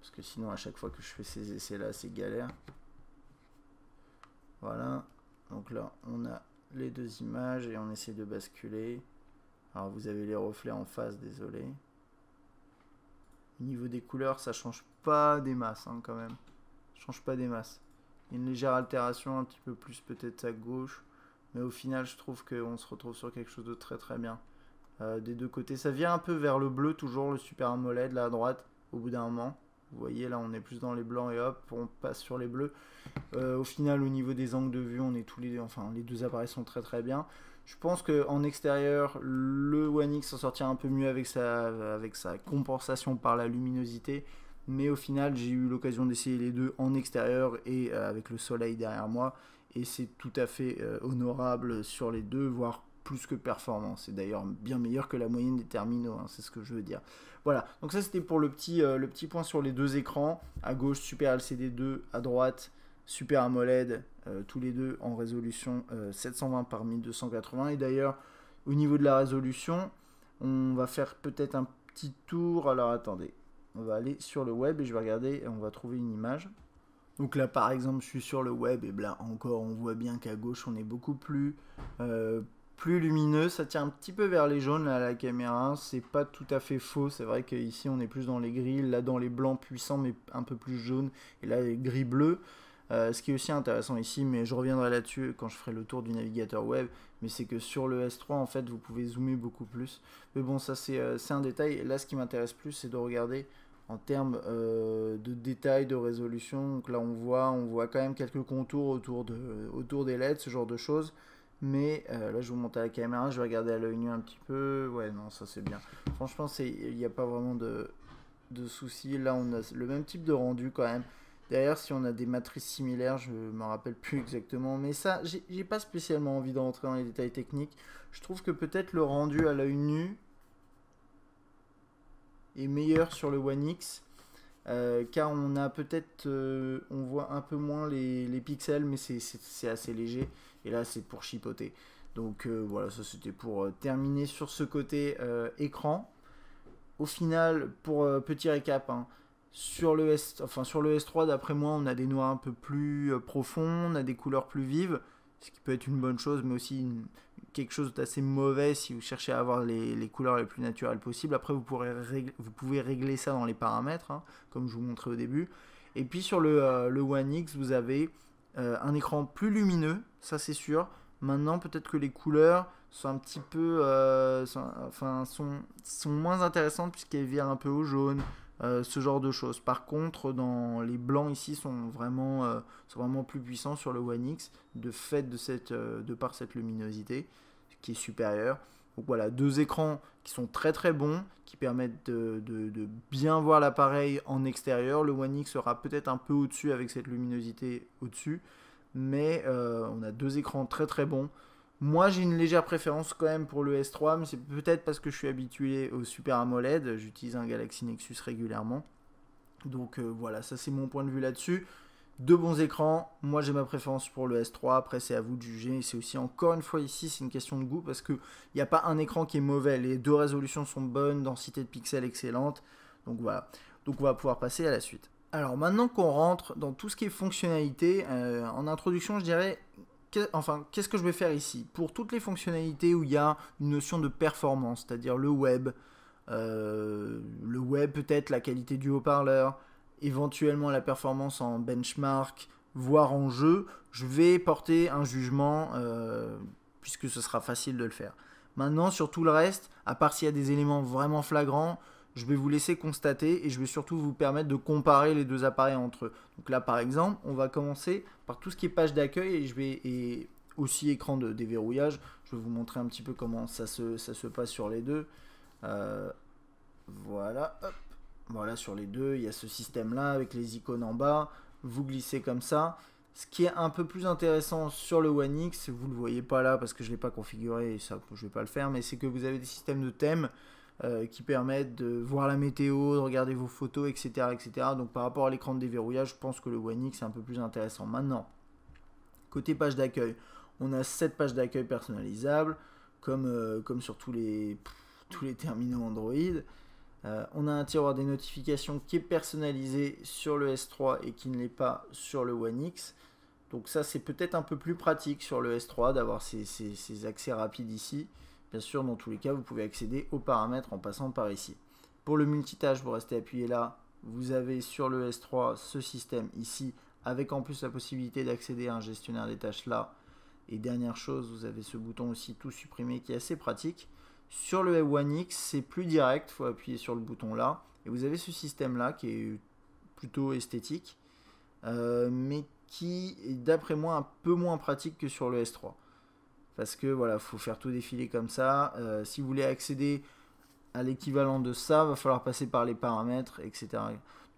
Parce que sinon, à chaque fois que je fais ces essais-là, c'est galère. Voilà. Donc là, on a les deux images et on essaie de basculer. Alors vous avez les reflets en face, désolé. Au niveau des couleurs, ça change pas des masses hein, quand même. Ça change pas des masses. Il y a une légère altération, un petit peu plus peut-être à gauche. Mais au final, je trouve qu'on se retrouve sur quelque chose de très très bien. Euh, des deux côtés. Ça vient un peu vers le bleu, toujours le Super AMOLED, là à droite, au bout d'un moment. Vous voyez, là, on est plus dans les blancs et hop, on passe sur les bleus. Euh, au final, au niveau des angles de vue, on est tous les deux, enfin, les deux appareils sont très très bien. Je pense qu'en extérieur, le One X s'en sortira un peu mieux avec sa, avec sa compensation par la luminosité. Mais au final, j'ai eu l'occasion d'essayer les deux en extérieur et euh, avec le soleil derrière moi. Et c'est tout à fait euh, honorable sur les deux, voire plus que performant. C'est d'ailleurs bien meilleur que la moyenne des terminaux, hein, c'est ce que je veux dire. Voilà, donc ça c'était pour le petit, euh, le petit point sur les deux écrans. À gauche, Super LCD 2, à droite, Super AMOLED, euh, tous les deux en résolution 720 euh, par 1280. Et d'ailleurs, au niveau de la résolution, on va faire peut-être un petit tour. Alors attendez, on va aller sur le web et je vais regarder et on va trouver une image. Donc là, par exemple, je suis sur le web et là encore, on voit bien qu'à gauche, on est beaucoup plus, euh, plus lumineux. Ça tient un petit peu vers les jaunes à la caméra. C'est pas tout à fait faux. C'est vrai qu'ici, on est plus dans les gris, là dans les blancs puissants, mais un peu plus jaunes. Et là, les gris bleus. Euh, ce qui est aussi intéressant ici, mais je reviendrai là-dessus quand je ferai le tour du navigateur web, mais c'est que sur le S3, en fait, vous pouvez zoomer beaucoup plus. Mais bon, ça, euh, c'est un détail. Là, ce qui m'intéresse plus, c'est de regarder en termes euh, de détails, de résolution. Donc là, on voit, on voit quand même quelques contours autour, de, autour des LED, ce genre de choses. Mais là, je vous monte à la caméra, je vais regarder à l'œil nu un petit peu. Ouais, non, ça c'est bien. Franchement, il n'y a pas vraiment de, de soucis. Là, on a le même type de rendu quand même. D'ailleurs, si on a des matrices similaires, je me rappelle plus exactement, mais ça, j'ai pas spécialement envie d'entrer dans les détails techniques. Je trouve que peut-être le rendu à l'œil nu est meilleur sur le One X, euh, car on a peut-être, euh, on voit un peu moins les, pixels, mais c'est assez léger, et là c'est pour chipoter. Donc euh, voilà, ça c'était pour terminer sur ce côté écran. Au final, pour petit récap, hein, sur le, S, sur le S3, d'après moi, on a des noirs un peu plus euh, profonds, on a des couleurs plus vives, ce qui peut être une bonne chose, mais aussi quelque chose d'assez mauvais si vous cherchez à avoir les, couleurs les plus naturelles possibles. Après, vous, pourrez vous pouvez régler ça dans les paramètres, hein, comme je vous montrais au début. Et puis sur le, euh, One X, vous avez euh, un écran plus lumineux, ça c'est sûr. Maintenant, peut-être que les couleurs sont un petit peu. enfin, sont moins intéressantes puisqu'elles virent un peu au jaune. Euh, ce genre de choses. Par contre, dans les blancs ici sont vraiment, euh, sont vraiment plus puissants sur le One X de fait de, cette, euh, de par cette luminosité qui est supérieure. Donc voilà, deux écrans qui sont très très bons, qui permettent de, de bien voir l'appareil en extérieur. Le One X sera peut-être un peu au-dessus avec cette luminosité au-dessus, mais on a deux écrans très très bons. Moi, j'ai une légère préférence quand même pour le S3, mais c'est peut-être parce que je suis habitué au Super AMOLED. J'utilise un Galaxy Nexus régulièrement. Donc euh, voilà, ça c'est mon point de vue là-dessus. Deux bons écrans. Moi, j'ai ma préférence pour le S3. Après, c'est à vous de juger. c'est aussi, encore une fois, ici, c'est une question de goût parce qu'il n'y a pas un écran qui est mauvais. Les deux résolutions sont bonnes, densité de pixels excellente. Donc voilà. Donc on va pouvoir passer à la suite. Alors maintenant qu'on rentre dans tout ce qui est fonctionnalité, euh, en introduction, je dirais enfin, qu'est-ce que je vais faire ici Pour toutes les fonctionnalités où il y a une notion de performance, c'est-à-dire le web, euh, le web peut-être, la qualité du haut-parleur, éventuellement la performance en benchmark, voire en jeu, je vais porter un jugement euh, puisque ce sera facile de le faire. Maintenant, sur tout le reste, à part s'il y a des éléments vraiment flagrants, je vais vous laisser constater et je vais surtout vous permettre de comparer les deux appareils entre eux. Donc là, par exemple, on va commencer par tout ce qui est page d'accueil et je vais aussi écran de déverrouillage. Je vais vous montrer un petit peu comment ça se, ça se passe sur les deux. Euh, voilà, Voilà, sur les deux, il y a ce système-là avec les icônes en bas. Vous glissez comme ça. Ce qui est un peu plus intéressant sur le One X, vous ne le voyez pas là parce que je ne l'ai pas configuré ça, je ne vais pas le faire, mais c'est que vous avez des systèmes de thèmes. Euh, qui permettent de voir la météo, de regarder vos photos, etc. etc. Donc par rapport à l'écran de déverrouillage, je pense que le One X est un peu plus intéressant. Maintenant, côté page d'accueil, on a 7 pages d'accueil personnalisables, comme, euh, sur tous les, terminaux Android. Euh, on a un tiroir des notifications qui est personnalisé sur le S3 et qui ne l'est pas sur le One X. Donc ça c'est peut-être un peu plus pratique sur le S3 d'avoir ces accès rapides ici. Bien sûr, dans tous les cas, vous pouvez accéder aux paramètres en passant par ici. Pour le multitâche, vous restez appuyé là. Vous avez sur le S3 ce système ici, avec en plus la possibilité d'accéder à un gestionnaire des tâches là. Et dernière chose, vous avez ce bouton aussi tout supprimé qui est assez pratique. Sur le 1 X, c'est plus direct, il faut appuyer sur le bouton là. Et vous avez ce système là qui est plutôt esthétique, euh, mais qui est d'après moi un peu moins pratique que sur le S3 parce que voilà, il faut faire tout défiler comme ça. Euh, si vous voulez accéder à l'équivalent de ça, va falloir passer par les paramètres, etc.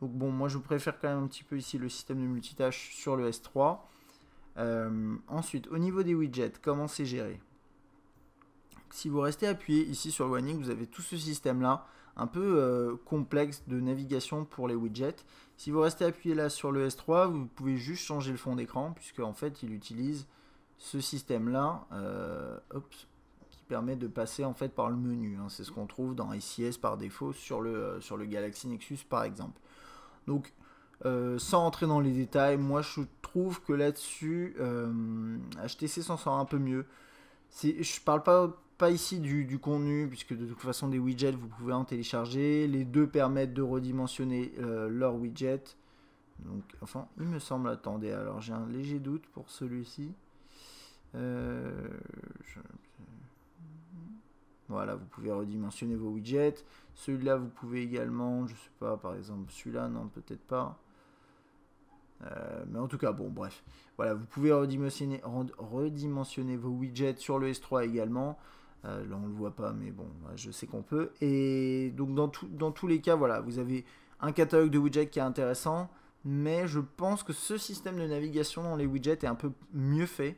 Donc bon, moi je préfère quand même un petit peu ici le système de multitâche sur le S3. Euh, ensuite, au niveau des widgets, comment c'est géré Si vous restez appuyé ici sur le vous avez tout ce système-là, un peu euh, complexe de navigation pour les widgets. Si vous restez appuyé là sur le S3, vous pouvez juste changer le fond d'écran, puisque en fait il utilise ce système-là, euh, qui permet de passer en fait par le menu. Hein. C'est ce qu'on trouve dans SIS par défaut sur le, euh, sur le Galaxy Nexus par exemple. Donc euh, sans entrer dans les détails, moi je trouve que là-dessus, HTC s'en sort un peu mieux. Je parle pas, pas ici du, contenu, puisque de toute façon des widgets, vous pouvez en télécharger. Les deux permettent de redimensionner leur widget. Donc, enfin, il me semble, attendez, alors j'ai un léger doute pour celui-ci. Euh, voilà, vous pouvez redimensionner vos widgets. Celui-là, vous pouvez également, je sais pas, par exemple, celui-là, non, peut-être pas. Euh, mais en tout cas, bon, bref. Voilà, vous pouvez redimensionner, vos widgets sur le S3 également. Euh, là, on le voit pas, mais bon, je sais qu'on peut. Et donc, dans, dans tous les cas, voilà, vous avez un catalogue de widgets qui est intéressant. Mais je pense que ce système de navigation dans les widgets est un peu mieux fait.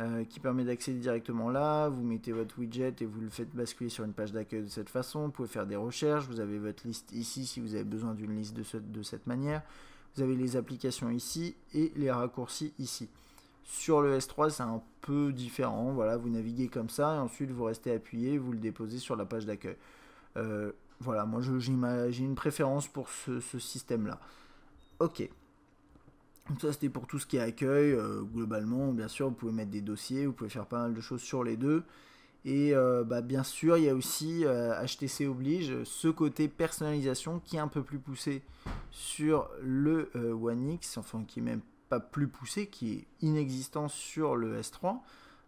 Euh, qui permet d'accéder directement là. Vous mettez votre widget et vous le faites basculer sur une page d'accueil de cette façon. Vous pouvez faire des recherches. Vous avez votre liste ici si vous avez besoin d'une liste de, cette manière. Vous avez les applications ici et les raccourcis ici. Sur le S3, c'est un peu différent. Voilà, vous naviguez comme ça et ensuite vous restez appuyé, vous le déposez sur la page d'accueil. Euh, voilà, moi j'ai une préférence pour ce système-là. Ok. Donc ça c'était pour tout ce qui est accueil. Euh, globalement, bien sûr, vous pouvez mettre des dossiers, vous pouvez faire pas mal de choses sur les deux. Et euh, bah, bien sûr, il y a aussi HTC euh, oblige ce côté personnalisation qui est un peu plus poussé sur le One X, enfin qui est même pas plus poussé, qui est inexistant sur le S3.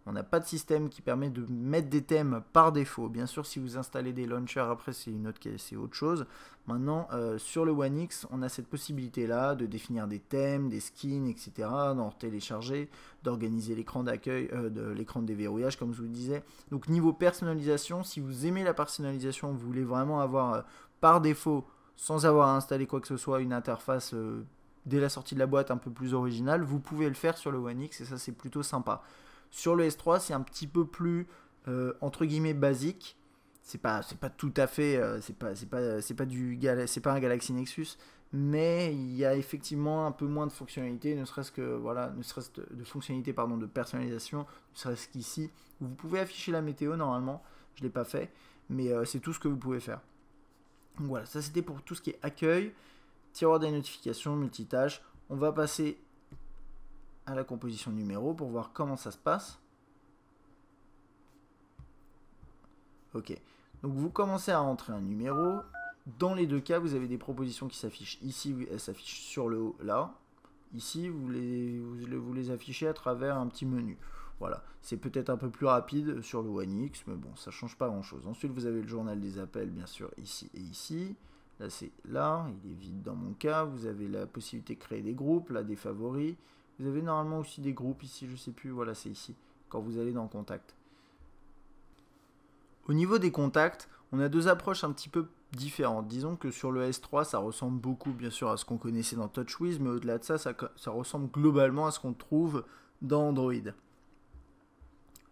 On n'a pas de système qui permet de mettre des thèmes par défaut. Bien sûr, si vous installez des launchers après, c'est une autre, autre chose. Maintenant, euh, sur le One X, on a cette possibilité-là de définir des thèmes, des skins, etc., d'en télécharger, d'organiser l'écran d'accueil, euh, de l'écran de déverrouillage, comme je vous le disais. Donc, niveau personnalisation, si vous aimez la personnalisation, vous voulez vraiment avoir euh, par défaut, sans avoir à installer quoi que ce soit, une interface dès la sortie de la boîte un peu plus originale, vous pouvez le faire sur le One X et ça, c'est plutôt sympa. Sur le S3, c'est un petit peu plus euh, entre guillemets basique. C'est pas, c'est pas tout à fait, euh, c'est pas, pas, c'est pas du c'est pas un Galaxy Nexus, mais il y a effectivement un peu moins de fonctionnalités, ne serait-ce que voilà, ne serait-ce de, fonctionnalités pardon, de personnalisation, ne serait-ce qu'ici vous pouvez afficher la météo normalement. Je l'ai pas fait, mais euh, c'est tout ce que vous pouvez faire. Donc voilà, ça c'était pour tout ce qui est accueil, tiroir des notifications, multitâche. On va passer à la composition numéro pour voir comment ça se passe. Ok, donc vous commencez à rentrer un numéro. Dans les deux cas, vous avez des propositions qui s'affichent. Ici, elles s'affichent sur le haut, là. Ici, vous les, vous les affichez à travers un petit menu. Voilà, c'est peut-être un peu plus rapide sur le One X, mais bon, ça change pas grand-chose. Ensuite, vous avez le journal des appels, bien sûr, ici et ici. Là, c'est là, il est vide dans mon cas. Vous avez la possibilité de créer des groupes, là, des favoris. Vous avez normalement aussi des groupes ici, je sais plus, voilà, c'est ici, quand vous allez dans Contact. Au niveau des contacts, on a deux approches un petit peu différentes. Disons que sur le S3, ça ressemble beaucoup, bien sûr, à ce qu'on connaissait dans TouchWiz, mais au-delà de ça, ça, ressemble globalement à ce qu'on trouve dans Android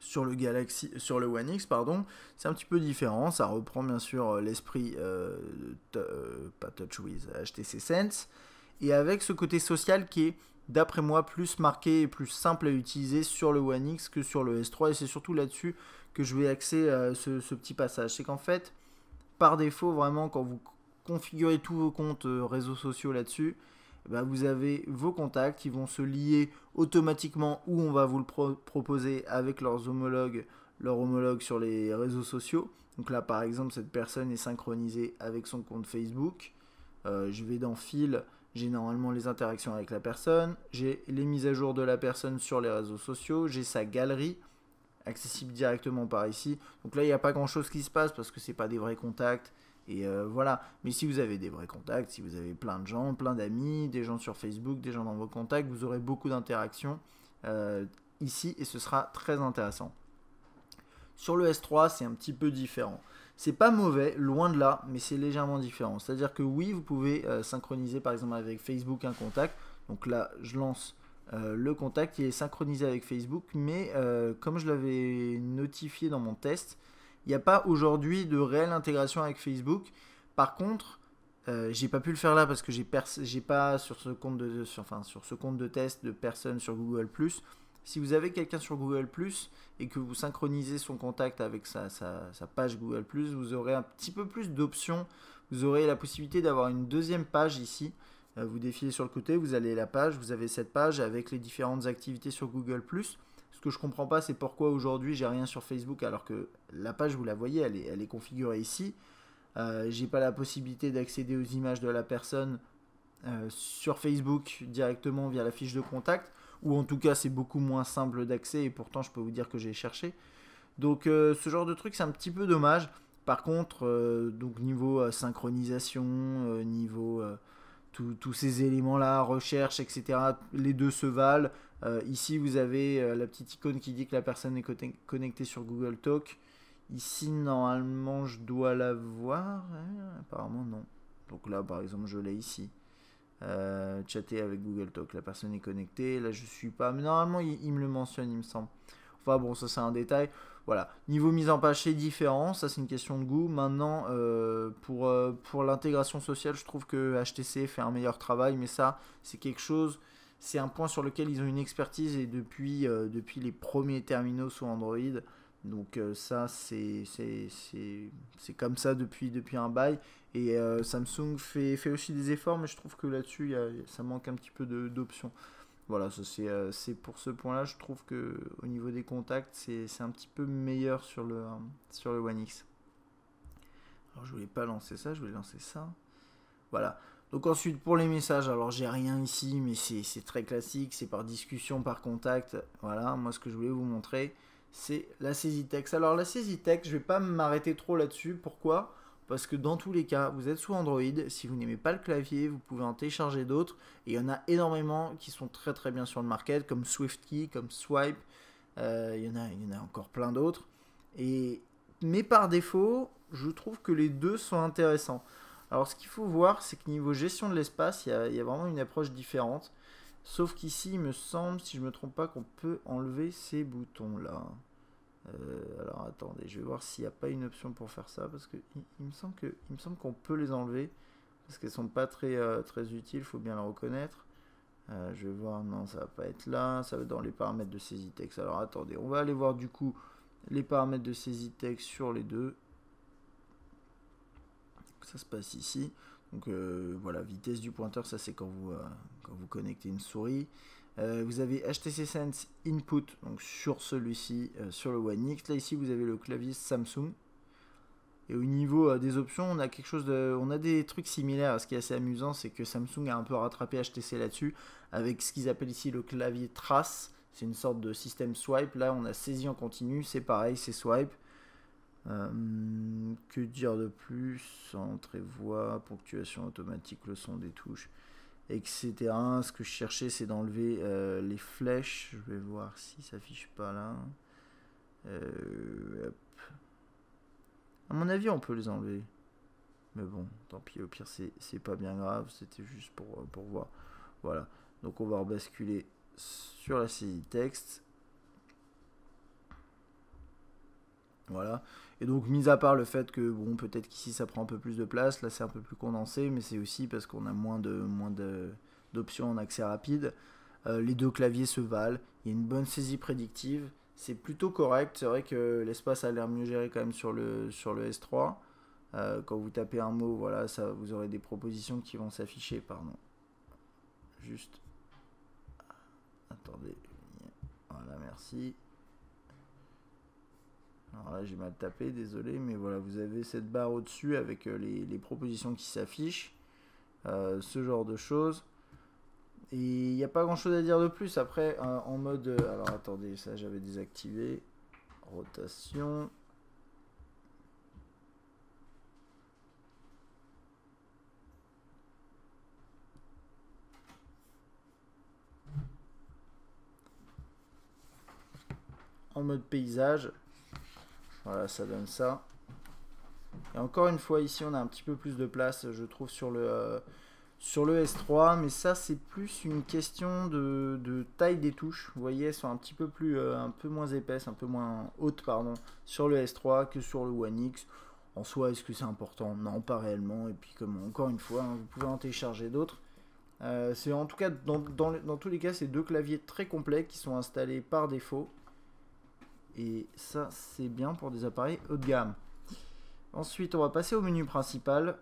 sur le Galaxy, sur le One X, pardon, c'est un petit peu différent. Ça reprend bien sûr l'esprit, euh, euh, pas TouchWiz, HTC Sense, et avec ce côté social qui est d'après moi, plus marqué et plus simple à utiliser sur le One X que sur le S3. Et c'est surtout là-dessus que je vais axer euh, ce, petit passage. C'est qu'en fait, par défaut, vraiment, quand vous configurez tous vos comptes euh, réseaux sociaux là-dessus, eh ben, vous avez vos contacts qui vont se lier automatiquement où on va vous le proposer avec leurs homologues, leurs homologues sur les réseaux sociaux. Donc là, par exemple, cette personne est synchronisée avec son compte Facebook. Euh, je vais dans Fil, j'ai normalement les interactions avec la personne, j'ai les mises à jour de la personne sur les réseaux sociaux, j'ai sa galerie accessible directement par ici. Donc là, il n'y a pas grand chose qui se passe parce que ce c'est pas des vrais contacts. Et euh, voilà. Mais si vous avez des vrais contacts, si vous avez plein de gens, plein d'amis, des gens sur Facebook, des gens dans vos contacts, vous aurez beaucoup d'interactions euh, ici et ce sera très intéressant. Sur le S3, c'est un petit peu différent. C'est pas mauvais, loin de là, mais c'est légèrement différent. C'est-à-dire que oui, vous pouvez euh, synchroniser par exemple avec Facebook un contact. Donc là, je lance euh, le contact, il est synchronisé avec Facebook, mais euh, comme je l'avais notifié dans mon test, il n'y a pas aujourd'hui de réelle intégration avec Facebook. Par contre, je j'ai pas pu le faire là parce que j'ai pas sur ce compte de, sur, sur ce compte de test de personnes sur Google si vous avez quelqu'un sur Google ⁇ et que vous synchronisez son contact avec sa, page Google ⁇ vous aurez un petit peu plus d'options. Vous aurez la possibilité d'avoir une deuxième page ici. Euh, vous défilez sur le côté, vous allez la page, vous avez cette page avec les différentes activités sur Google ⁇ ce que je ne comprends pas, c'est pourquoi aujourd'hui j'ai rien sur Facebook alors que la page, vous la voyez, elle est, configurée ici. Euh, je n'ai pas la possibilité d'accéder aux images de la personne euh, sur Facebook directement via la fiche de contact ou en tout cas c'est beaucoup moins simple d'accès, et pourtant je peux vous dire que j'ai cherché. Donc euh, ce genre de truc c'est un petit peu dommage. Par contre, euh, donc niveau euh, synchronisation, niveau tous ces éléments-là, recherche, etc., les deux se valent. ici vous avez la petite icône qui dit que la personne est connectée sur Google Talk. Ici normalement je dois la voir. Hein, apparemment non. Donc là par exemple je l'ai ici. Euh, chatter avec Google Talk. La personne est connectée. Là, je suis pas. Mais normalement, il, me le mentionne, il me semble. Enfin, bon, ça, c'est un détail. Voilà. Niveau mise en page, c'est différent. Ça, c'est une question de goût. Maintenant, euh, pour, euh, pour l'intégration sociale, je trouve que HTC fait un meilleur travail. Mais ça, c'est quelque chose. C'est un point sur lequel ils ont une expertise et depuis, euh, depuis les premiers terminaux sous Android. Donc ça, c'est comme ça depuis, depuis un bail. Et euh, Samsung fait, aussi des efforts, mais je trouve que là-dessus, ça manque un petit peu d'options. Voilà, euh, c'est pour ce point-là, je trouve que au niveau des contacts, c'est un petit peu meilleur sur le, hein, sur le One X. Alors je voulais pas lancer ça, je voulais lancer ça. Voilà. Donc ensuite pour les messages, alors j'ai rien ici, mais c'est très classique, c'est par discussion, par contact. Voilà, moi ce que je voulais vous montrer, c'est la saisie texte. Alors la saisie texte, je vais pas m'arrêter trop là-dessus. Pourquoi parce que dans tous les cas, vous êtes sous Android, si vous n'aimez pas le clavier, vous pouvez en télécharger d'autres, et il y en a énormément qui sont très très bien sur le market, comme SwiftKey, comme Swipe, euh, il, y en a, y en a encore plein d'autres. Et... Mais par défaut, je trouve que les deux sont intéressants. Alors ce qu'il faut voir, c'est que niveau gestion de l'espace, il, il y, a vraiment une approche différente. Sauf qu'ici, il me semble, si je ne me trompe pas, qu'on peut enlever ces boutons-là. Euh, alors attendez, je vais voir s'il n'y a pas une option pour faire ça parce que il, me semble me semble qu'on peut les enlever parce qu'elles sont pas très utiles. Euh, très utiles, faut bien le reconnaître. Euh, je vais voir, non, ça va pas être là, ça va dans les paramètres de texte Alors attendez, on va aller voir du coup les paramètres de texte sur les deux. Ça se passe ici. Donc voilà, vitesse du pointeur, ça c'est quand vous quand vous connectez une souris. Euh, vous avez HTC Sense Input donc sur celui-ci, euh, sur le One X. Là ici vous avez le clavier Samsung. Et au niveau euh, des options, on a quelque chose de, on a des trucs similaires. Ce qui est assez amusant, c'est que Samsung a un peu rattrapé HTC là-dessus avec ce qu'ils appellent ici le clavier Trace. C'est une sorte de système swipe. Là, on a saisi en continu. C'est pareil, c'est swipe. que dire de plus Entrée voix, ponctuation automatique, le son des touches etc. Ce que je cherchais, c'est d'enlever euh, les flèches. Je vais voir si ça affiche pas là. Euh, à mon avis, on peut les enlever. Mais bon, tant pis, au pire, c'est pas bien grave. C'était juste pour, euh, pour voir. Voilà. Donc, on va rebasculer sur la série texte. Voilà. Et donc, mis à part le fait que, bon, peut-être qu'ici ça prend un peu plus de place, là c'est un peu plus condensé, mais c'est aussi parce qu'on a moins de moins d'options en accès rapide. Euh, les deux claviers se valent, il y a une bonne saisie prédictive, c'est plutôt correct. C'est vrai que l'espace a l'air mieux géré quand même sur le, sur le S3. Euh, quand vous tapez un mot, voilà, ça, vous aurez des propositions qui vont s'afficher, pardon. Juste. Attendez. Voilà, merci. Alors là, j'ai mal tapé, désolé, mais voilà, vous avez cette barre au-dessus avec euh, les, propositions qui s'affichent, euh, ce genre de choses. Et il n'y a pas grand-chose à dire de plus. Après, hein, en mode... Euh, alors attendez, ça j'avais désactivé. Rotation. en mode paysage, voilà, ça donne ça. Et encore une fois, ici, on a un petit peu plus de place, je trouve, sur le, euh, sur le S3. Mais ça, c'est plus une question de, taille des touches. Vous voyez, elles sont un petit peu, plus, euh, un peu moins épaisses, un peu moins hautes, pardon, sur le S3 que sur le One X. En soi, est-ce que c'est important Non, pas réellement. Et puis, comme encore une fois, hein, vous pouvez en télécharger d'autres. Euh, c'est en tout cas, dans, dans, dans tous les cas, c'est deux claviers très complets qui sont installés par défaut. Et ça, c'est bien pour des appareils haut de gamme. Ensuite, on va passer au menu principal.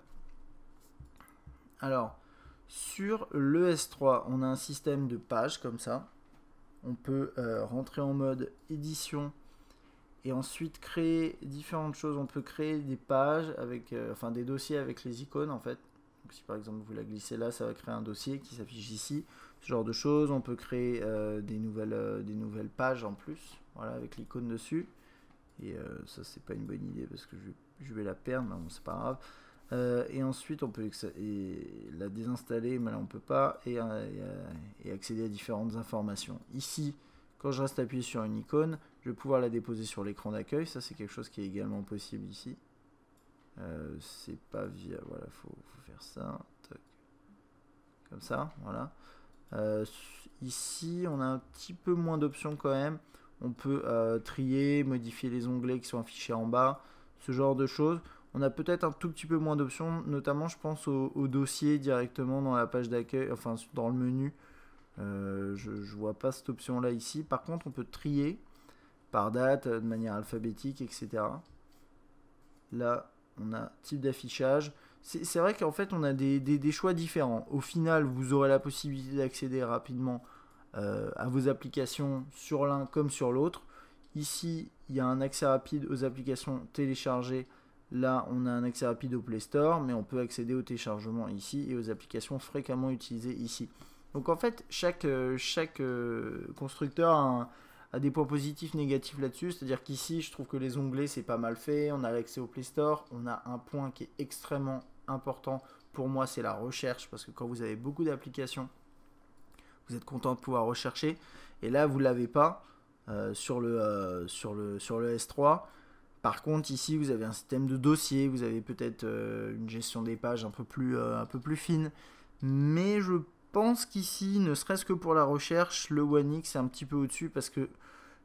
Alors, sur le S3, on a un système de pages comme ça. On peut euh, rentrer en mode édition et ensuite créer différentes choses. On peut créer des pages avec, euh, enfin des dossiers avec les icônes en fait. si par exemple vous la glissez là, ça va créer un dossier qui s'affiche ici. Ce genre de choses. On peut créer euh, des, nouvelles, des nouvelles pages en plus. Voilà, avec l'icône dessus. Et euh, ça, c'est pas une bonne idée parce que je, vais la perdre, mais bon, c'est pas grave. Euh, et ensuite, on peut la désinstaller, mais là, on peut pas. Euh, et, accéder à différentes informations. Ici, quand je reste appuyé sur une icône, je vais pouvoir la déposer sur l'écran d'accueil. Ça, c'est quelque chose qui est également possible ici. c'est pas via. Voilà, faut, faut faire ça. Comme ça, voilà. ici, on a un petit peu moins d'options quand même on peut euh, trier, modifier les onglets qui sont affichés en bas, ce genre de choses. On a peut-être un tout petit peu moins d'options, notamment je pense au, dossier directement dans la page d'accueil, enfin dans le menu. Euh, je ne vois pas cette option-là ici. Par contre, on peut trier par date, de manière alphabétique, etc. Là, on a type d'affichage. C'est vrai qu'en fait, on a des choix différents. Au final, vous aurez la possibilité d'accéder rapidement euh, à vos applications sur l'un comme sur l'autre. Ici, il y a un accès rapide aux applications téléchargées. Là, on a un accès rapide au Play Store, mais on peut accéder au téléchargement ici et aux applications fréquemment utilisées ici. Donc en fait, chaque, euh, euh, constructeur a, a des points positifs, négatifs là-dessus. C'est-à-dire qu'ici, je trouve que les onglets, c'est pas mal fait. On a l'accès au Play Store. On a un point qui est extrêmement important. Pour moi, c'est la recherche, parce que quand vous avez beaucoup d'applications, vous êtes content de pouvoir rechercher. Et là, vous ne l'avez pas euh, euh, sur, le, sur, le, sur le S3. Par contre, ici, vous avez un système de dossier. vous avez peut-être euh, une gestion des pages un peu plus, un peu plus fine. Mais je pense qu'ici, ne serait-ce que pour la recherche, le One X est un petit peu au-dessus parce que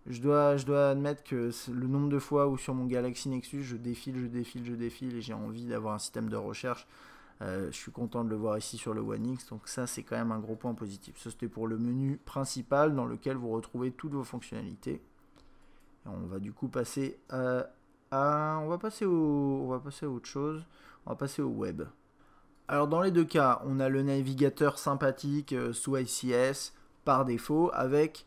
je dois, je dois admettre que le nombre de fois où sur mon Galaxy Nexus, je défile, je défile, je défile et j'ai envie d'avoir un système de recherche euh, je suis content de le voir ici sur le One X, donc ça c'est quand même un gros point positif. Ça c'était pour le menu principal dans lequel vous retrouvez toutes vos fonctionnalités. on va du coup passer à, on va passer on va passer à autre chose. On va passer au web. Alors dans les deux cas, on a le navigateur sympathique euh, sous ICS par défaut avec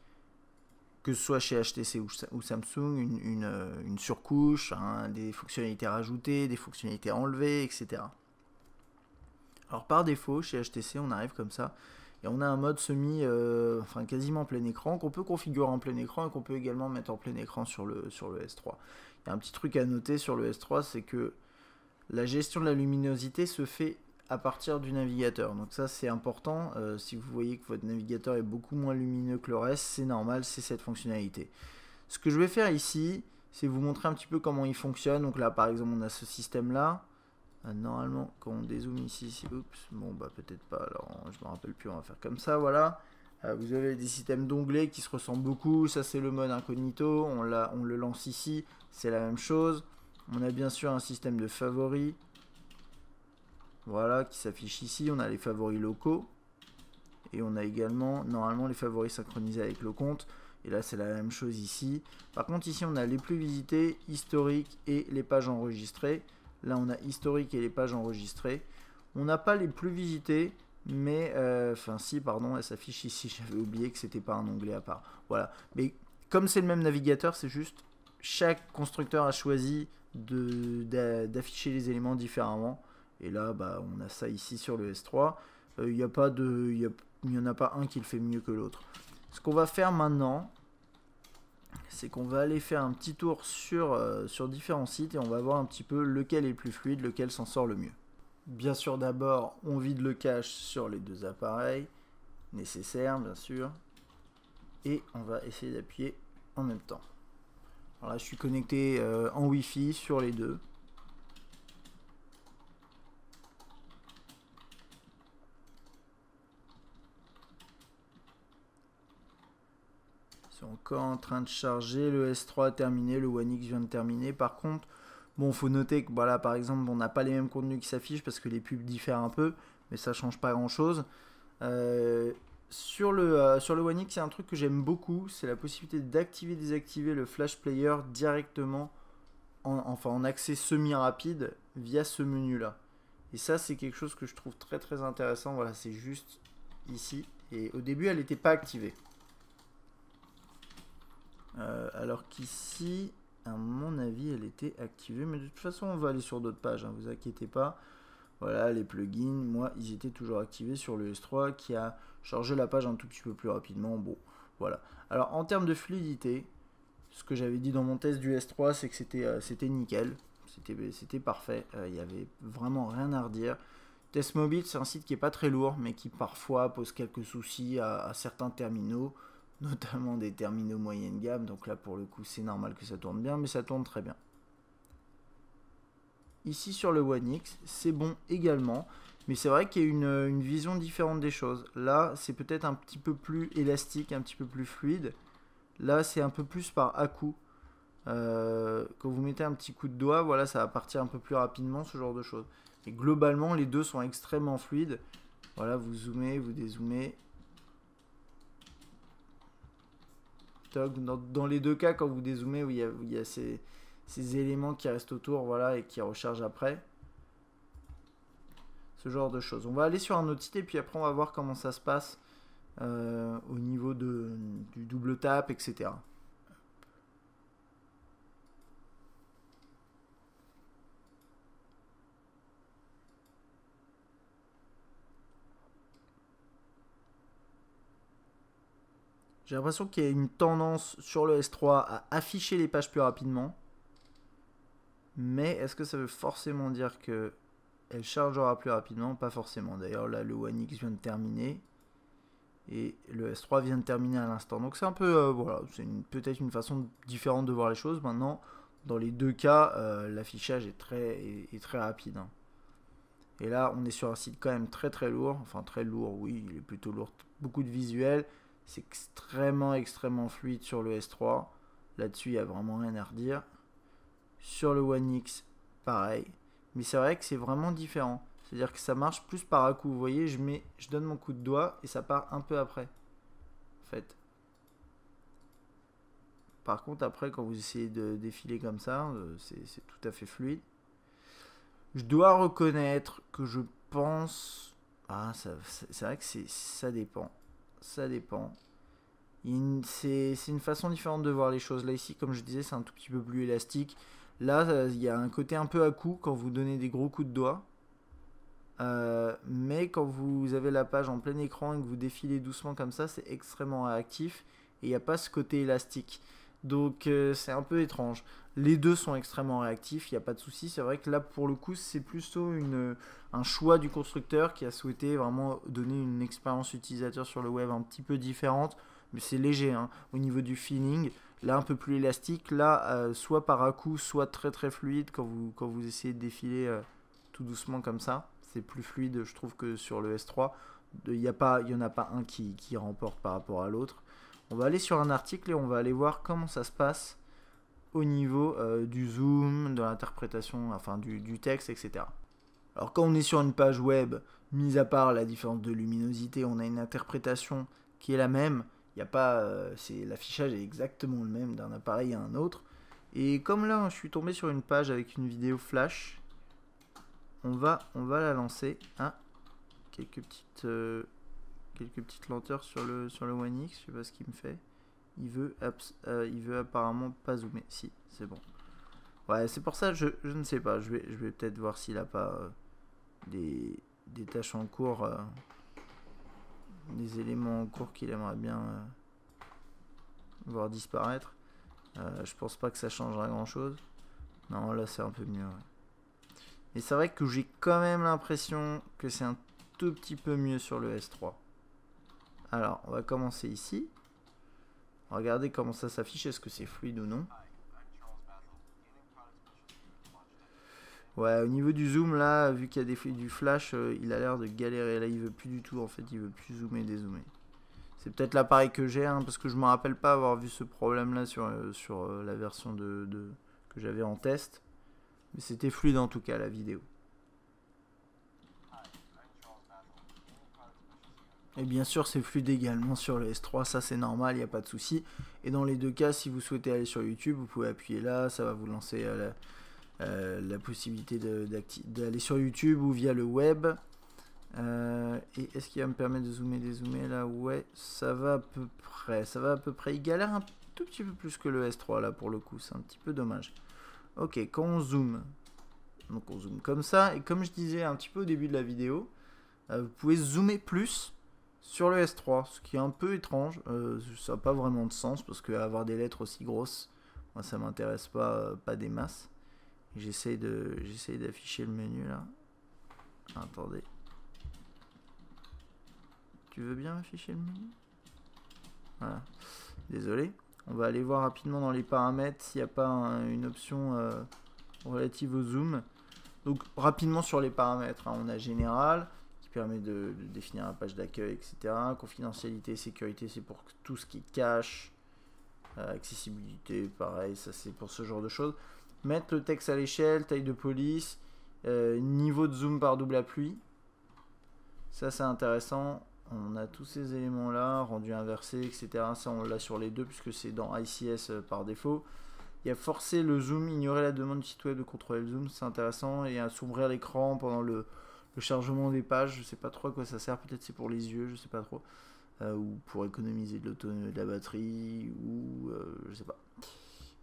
que ce soit chez HTC ou, Samsung, une, euh, surcouche, hein, des fonctionnalités rajoutées, des fonctionnalités enlevées, etc. Alors par défaut, chez HTC, on arrive comme ça. Et on a un mode semi, euh, enfin quasiment plein écran, qu'on peut configurer en plein écran et qu'on peut également mettre en plein écran sur le, sur le S3. Il y a un petit truc à noter sur le S3, c'est que la gestion de la luminosité se fait à partir du navigateur. Donc ça c'est important, euh, si vous voyez que votre navigateur est beaucoup moins lumineux que le reste, c'est normal, c'est cette fonctionnalité. Ce que je vais faire ici, c'est vous montrer un petit peu comment il fonctionne. Donc là par exemple on a ce système là, ah, normalement, quand on dézoome ici, oups, bon bah peut-être pas, alors je me rappelle plus, on va faire comme ça, voilà. Euh, vous avez des systèmes d'onglets qui se ressemblent beaucoup, ça c'est le mode incognito, on, on le lance ici, c'est la même chose. On a bien sûr un système de favoris, voilà, qui s'affiche ici, on a les favoris locaux, et on a également normalement les favoris synchronisés avec le compte, et là c'est la même chose ici. Par contre ici on a les plus visités, historiques et les pages enregistrées, Là, on a historique et les pages enregistrées. On n'a pas les plus visitées, mais... Euh, enfin, si, pardon, elle s'affiche ici. [LAUGHS] J'avais oublié que c'était pas un onglet à part. Voilà. Mais comme c'est le même navigateur, c'est juste... Chaque constructeur a choisi d'afficher les éléments différemment. Et là, bah, on a ça ici sur le S3. Euh, il a pas de... Il n'y en a pas un qui le fait mieux que l'autre. Ce qu'on va faire maintenant, c'est qu'on va aller faire un petit tour sur, euh, sur différents sites et on va voir un petit peu lequel est le plus fluide, lequel s'en sort le mieux. Bien sûr, d'abord, on vide le cache sur les deux appareils, nécessaire bien sûr, et on va essayer d'appuyer en même temps. Alors là, je suis connecté euh, en Wi-Fi sur les deux. encore en train de charger. Le S3 a terminé, le One X vient de terminer. Par contre, bon, faut noter que voilà, par exemple, on n'a pas les mêmes contenus qui s'affichent parce que les pubs diffèrent un peu, mais ça change pas grand chose. Euh, sur le, euh, sur le One X, il y a un truc que j'aime beaucoup, c'est la possibilité d'activer désactiver le Flash Player directement, enfin en accès semi-rapide, via ce menu-là. Et ça, c'est quelque chose que je trouve très très intéressant. Voilà, c'est juste ici. Et au début, elle n'était pas activée. Euh, alors qu'ici, à mon avis, elle était activée. Mais de toute façon, on va aller sur d'autres pages, ne hein, vous inquiétez pas. Voilà, les plugins, moi, ils étaient toujours activés sur le S3 qui a chargé la page un tout petit peu plus rapidement. Bon, voilà. Alors, en termes de fluidité, ce que j'avais dit dans mon test du S3, c'est que c'était euh, nickel. C'était parfait. Euh, il y n'y avait vraiment rien à redire. Test Mobile, c'est un site qui n'est pas très lourd, mais qui parfois pose quelques soucis à certains terminaux. [LAUGHS] notamment des terminaux moyenne gamme. Donc là, pour le coup, c'est normal que ça tourne bien, mais ça tourne très bien. Ici, sur le One X, c'est bon également. Mais c'est vrai qu'il y a une, vision différente des choses. Là, c'est peut-être un petit peu plus élastique, un petit peu plus fluide. Là, c'est un peu plus par à-coup. Euh, quand vous mettez un petit coup de doigt, voilà, ça va partir un peu plus rapidement, ce genre de choses. Et globalement, les deux sont extrêmement fluides. Voilà, vous zoomez, vous dézoomez, Dans, les deux cas, quand vous dézoomez, où il y a, ces, éléments qui restent autour voilà, et qui rechargent après. Ce genre de choses. On va aller sur un autre site et puis après, on va voir comment ça se passe euh, au niveau du double tap, etc. J'ai l'impression qu'il y a une tendance sur le S3 à afficher les pages plus rapidement. Mais est-ce que ça veut forcément dire que elle chargera plus rapidement Pas forcément. D'ailleurs, là, le One X vient de terminer. Et le S3 vient de terminer à l'instant. Donc c'est un peu, euh, voilà, c'est peut-être une façon différente de voir les choses. Maintenant, dans les deux cas, euh, l'affichage est très, très rapide. Hein. Et là, on est sur un site quand même très très lourd. Enfin, très lourd, oui, il est plutôt lourd. Beaucoup de visuels. C'est extrêmement, extrêmement fluide sur le S3. Là-dessus, il n'y a vraiment rien à redire. Sur le One X, pareil. Mais c'est vrai que c'est vraiment différent. C'est-à-dire que ça marche plus par à coup. Vous voyez, je, mets, je donne mon coup de doigt et ça part un peu après. fait. Par contre, après, quand vous essayez de défiler comme ça, euh, c'est tout à fait fluide. Je dois reconnaître que je pense... Ah, c'est vrai que ça dépend ça dépend. C'est une façon différente de voir les choses. Là, ici, comme je disais, c'est un tout petit peu plus élastique. Là, il y a un côté un peu à coup quand vous donnez des gros coups de doigt. Euh, mais quand vous avez la page en plein écran et que vous défilez doucement comme ça, c'est extrêmement réactif et il n'y a pas ce côté élastique. Donc euh, c'est un peu étrange. Les deux sont extrêmement réactifs, il n'y a pas de souci. C'est vrai que là, pour le coup, c'est plutôt un choix du constructeur qui a souhaité vraiment donner une expérience utilisateur sur le web un petit peu différente, mais c'est léger hein, au niveau du feeling. Là, un peu plus élastique, là, euh, soit par à coup, soit très très fluide quand vous, quand vous essayez de défiler euh, tout doucement comme ça. C'est plus fluide, je trouve, que sur le S3. Il n'y en a pas un qui remporte par rapport à l'autre. On va aller sur un article et on va aller voir comment ça se passe au niveau euh, du zoom, de l'interprétation, enfin du, texte, etc. Alors quand on est sur une page web, mis à part la différence de luminosité, on a une interprétation qui est la même. Il a pas, euh, c'est l'affichage est exactement le même d'un appareil à un autre. Et comme là, je suis tombé sur une page avec une vidéo flash, on va, on va la lancer. à quelques petites euh, quelques petites lenteurs sur le, sur le One X, je sais pas ce qu'il me fait. Il veut, euh, il veut apparemment pas zoomer. Si, c'est bon. Ouais, c'est pour ça, je, je, ne sais pas. Je vais, je vais peut-être voir s'il a pas euh, des, tâches en cours, euh, des éléments en cours qu'il aimerait bien voir disparaître. je pense pas que ça changera grand-chose. Non, là c'est un peu mieux. Et c'est vrai que j'ai quand même l'impression que c'est un tout petit peu mieux sur le S3. Alors, on va commencer ici. Regardez comment ça s'affiche, est-ce que c'est fluide ou non. Ouais, au niveau du zoom, là, vu qu'il y a des, du flash, euh, il a l'air de galérer. Là, il veut plus du tout, en fait, il veut plus zoomer, dézoomer. C'est peut-être l'appareil que j'ai, hein, parce que je ne me rappelle pas avoir vu ce problème-là sur, euh, sur euh, la version de que j'avais en test. Mais c'était fluide, en tout cas, la vidéo. Et bien sûr, c'est fluide également sur le S3, ça c'est normal, il n'y a pas de souci. Et dans les deux cas, si vous souhaitez aller sur YouTube, vous pouvez appuyer là, ça va vous lancer euh, euh, la, possibilité d'aller sur YouTube ou via le web. Euh, et est-ce qu'il va me permettre de zoomer, dézoomer là Ouais, ça va à peu près, ça va à peu près. Il galère un tout petit peu plus que le S3 là pour le coup, c'est un petit peu dommage. Ok, quand on zoome, donc on zoome comme ça, et comme je disais un petit peu au début de la vidéo, vous pouvez zoomer plus sur le S3, ce qui est un peu étrange. Euh, ça n'a pas vraiment de sens parce qu'avoir des lettres aussi grosses, moi ça m'intéresse pas, euh, pas des masses. J'essaie de, j'essaie d'afficher le menu là. Attendez. Tu veux bien afficher le menu Voilà. Désolé. On va aller voir rapidement dans les paramètres s'il n'y a pas une option euh, relative au zoom. Donc rapidement sur les paramètres, hein. on a général, permet de, définir la page d'accueil, etc. Confidentialité, sécurité, c'est pour tout ce qui cache. Euh, accessibilité, pareil, ça c'est pour ce genre de choses. Mettre le texte à l'échelle, taille de police, euh, niveau de zoom par double appui. Ça c'est intéressant. On a tous ces éléments là, rendu inversé, etc. Ça on l'a sur les deux puisque c'est dans ICS euh, par défaut. Il y a forcer le zoom, ignorer la demande du site web de contrôler le zoom, c'est intéressant. Et assombrir l'écran pendant le, le chargement des pages, je sais pas trop à quoi ça sert, peut-être c'est pour les yeux, je sais pas trop. Euh, ou pour économiser de l'autonomie de la batterie, ou je euh, je sais pas.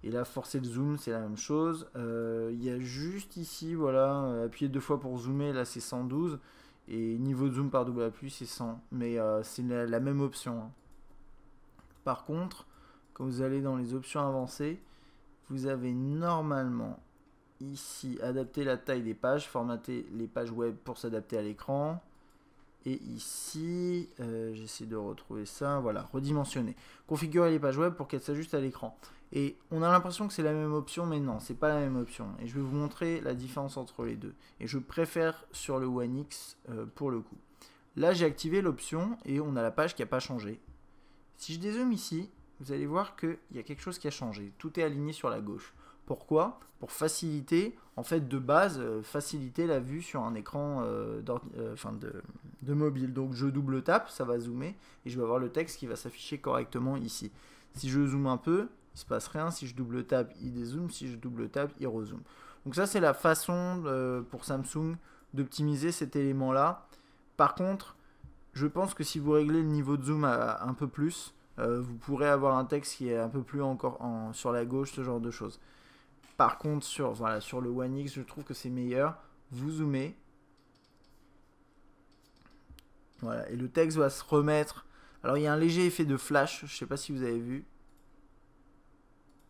Et là, forcer le zoom, c'est la même chose. Euh, il y a juste ici, voilà, appuyer deux fois pour zoomer, là c'est 112. Et niveau de zoom par double appui, c'est 100. Mais c'est la, même option. Hein. Par contre, quand vous allez dans les options avancées, vous avez normalement ici, adapter la taille des pages, formater les pages web pour s'adapter à l'écran. Et ici, euh, j'essaie de retrouver ça, voilà, redimensionner. Configurer les pages web pour qu'elles s'ajustent à l'écran. Et on a l'impression que c'est la même option, mais non, c'est pas la même option. Et je vais vous montrer la différence entre les deux. Et je préfère sur le One X euh, pour le coup. Là, j'ai activé l'option et on a la page qui n'a pas changé. Si je dézoome ici, vous allez voir qu'il y a quelque chose qui a changé. Tout est aligné sur la gauche. Pourquoi Pour faciliter, en fait, de base, euh, faciliter la vue sur un écran euh, euh, de, mobile. Donc je double tape, ça va zoomer, et je vais avoir le texte qui va s'afficher correctement ici. Si je zoome un peu, il se passe rien. Si je double tape, il dézoome. Si je double tape, il rezoome. Donc ça, c'est la façon pour Samsung d'optimiser cet élément-là. Par contre, je pense que si vous réglez le niveau de zoom un peu plus, vous pourrez avoir un texte qui est un peu plus encore sur la gauche, ce genre de choses. Par contre, sur, voilà, sur le One X, je trouve que c'est meilleur. Vous zoomez. Voilà, et le texte va se remettre. Alors, il y a un léger effet de flash, je ne sais pas si vous avez vu.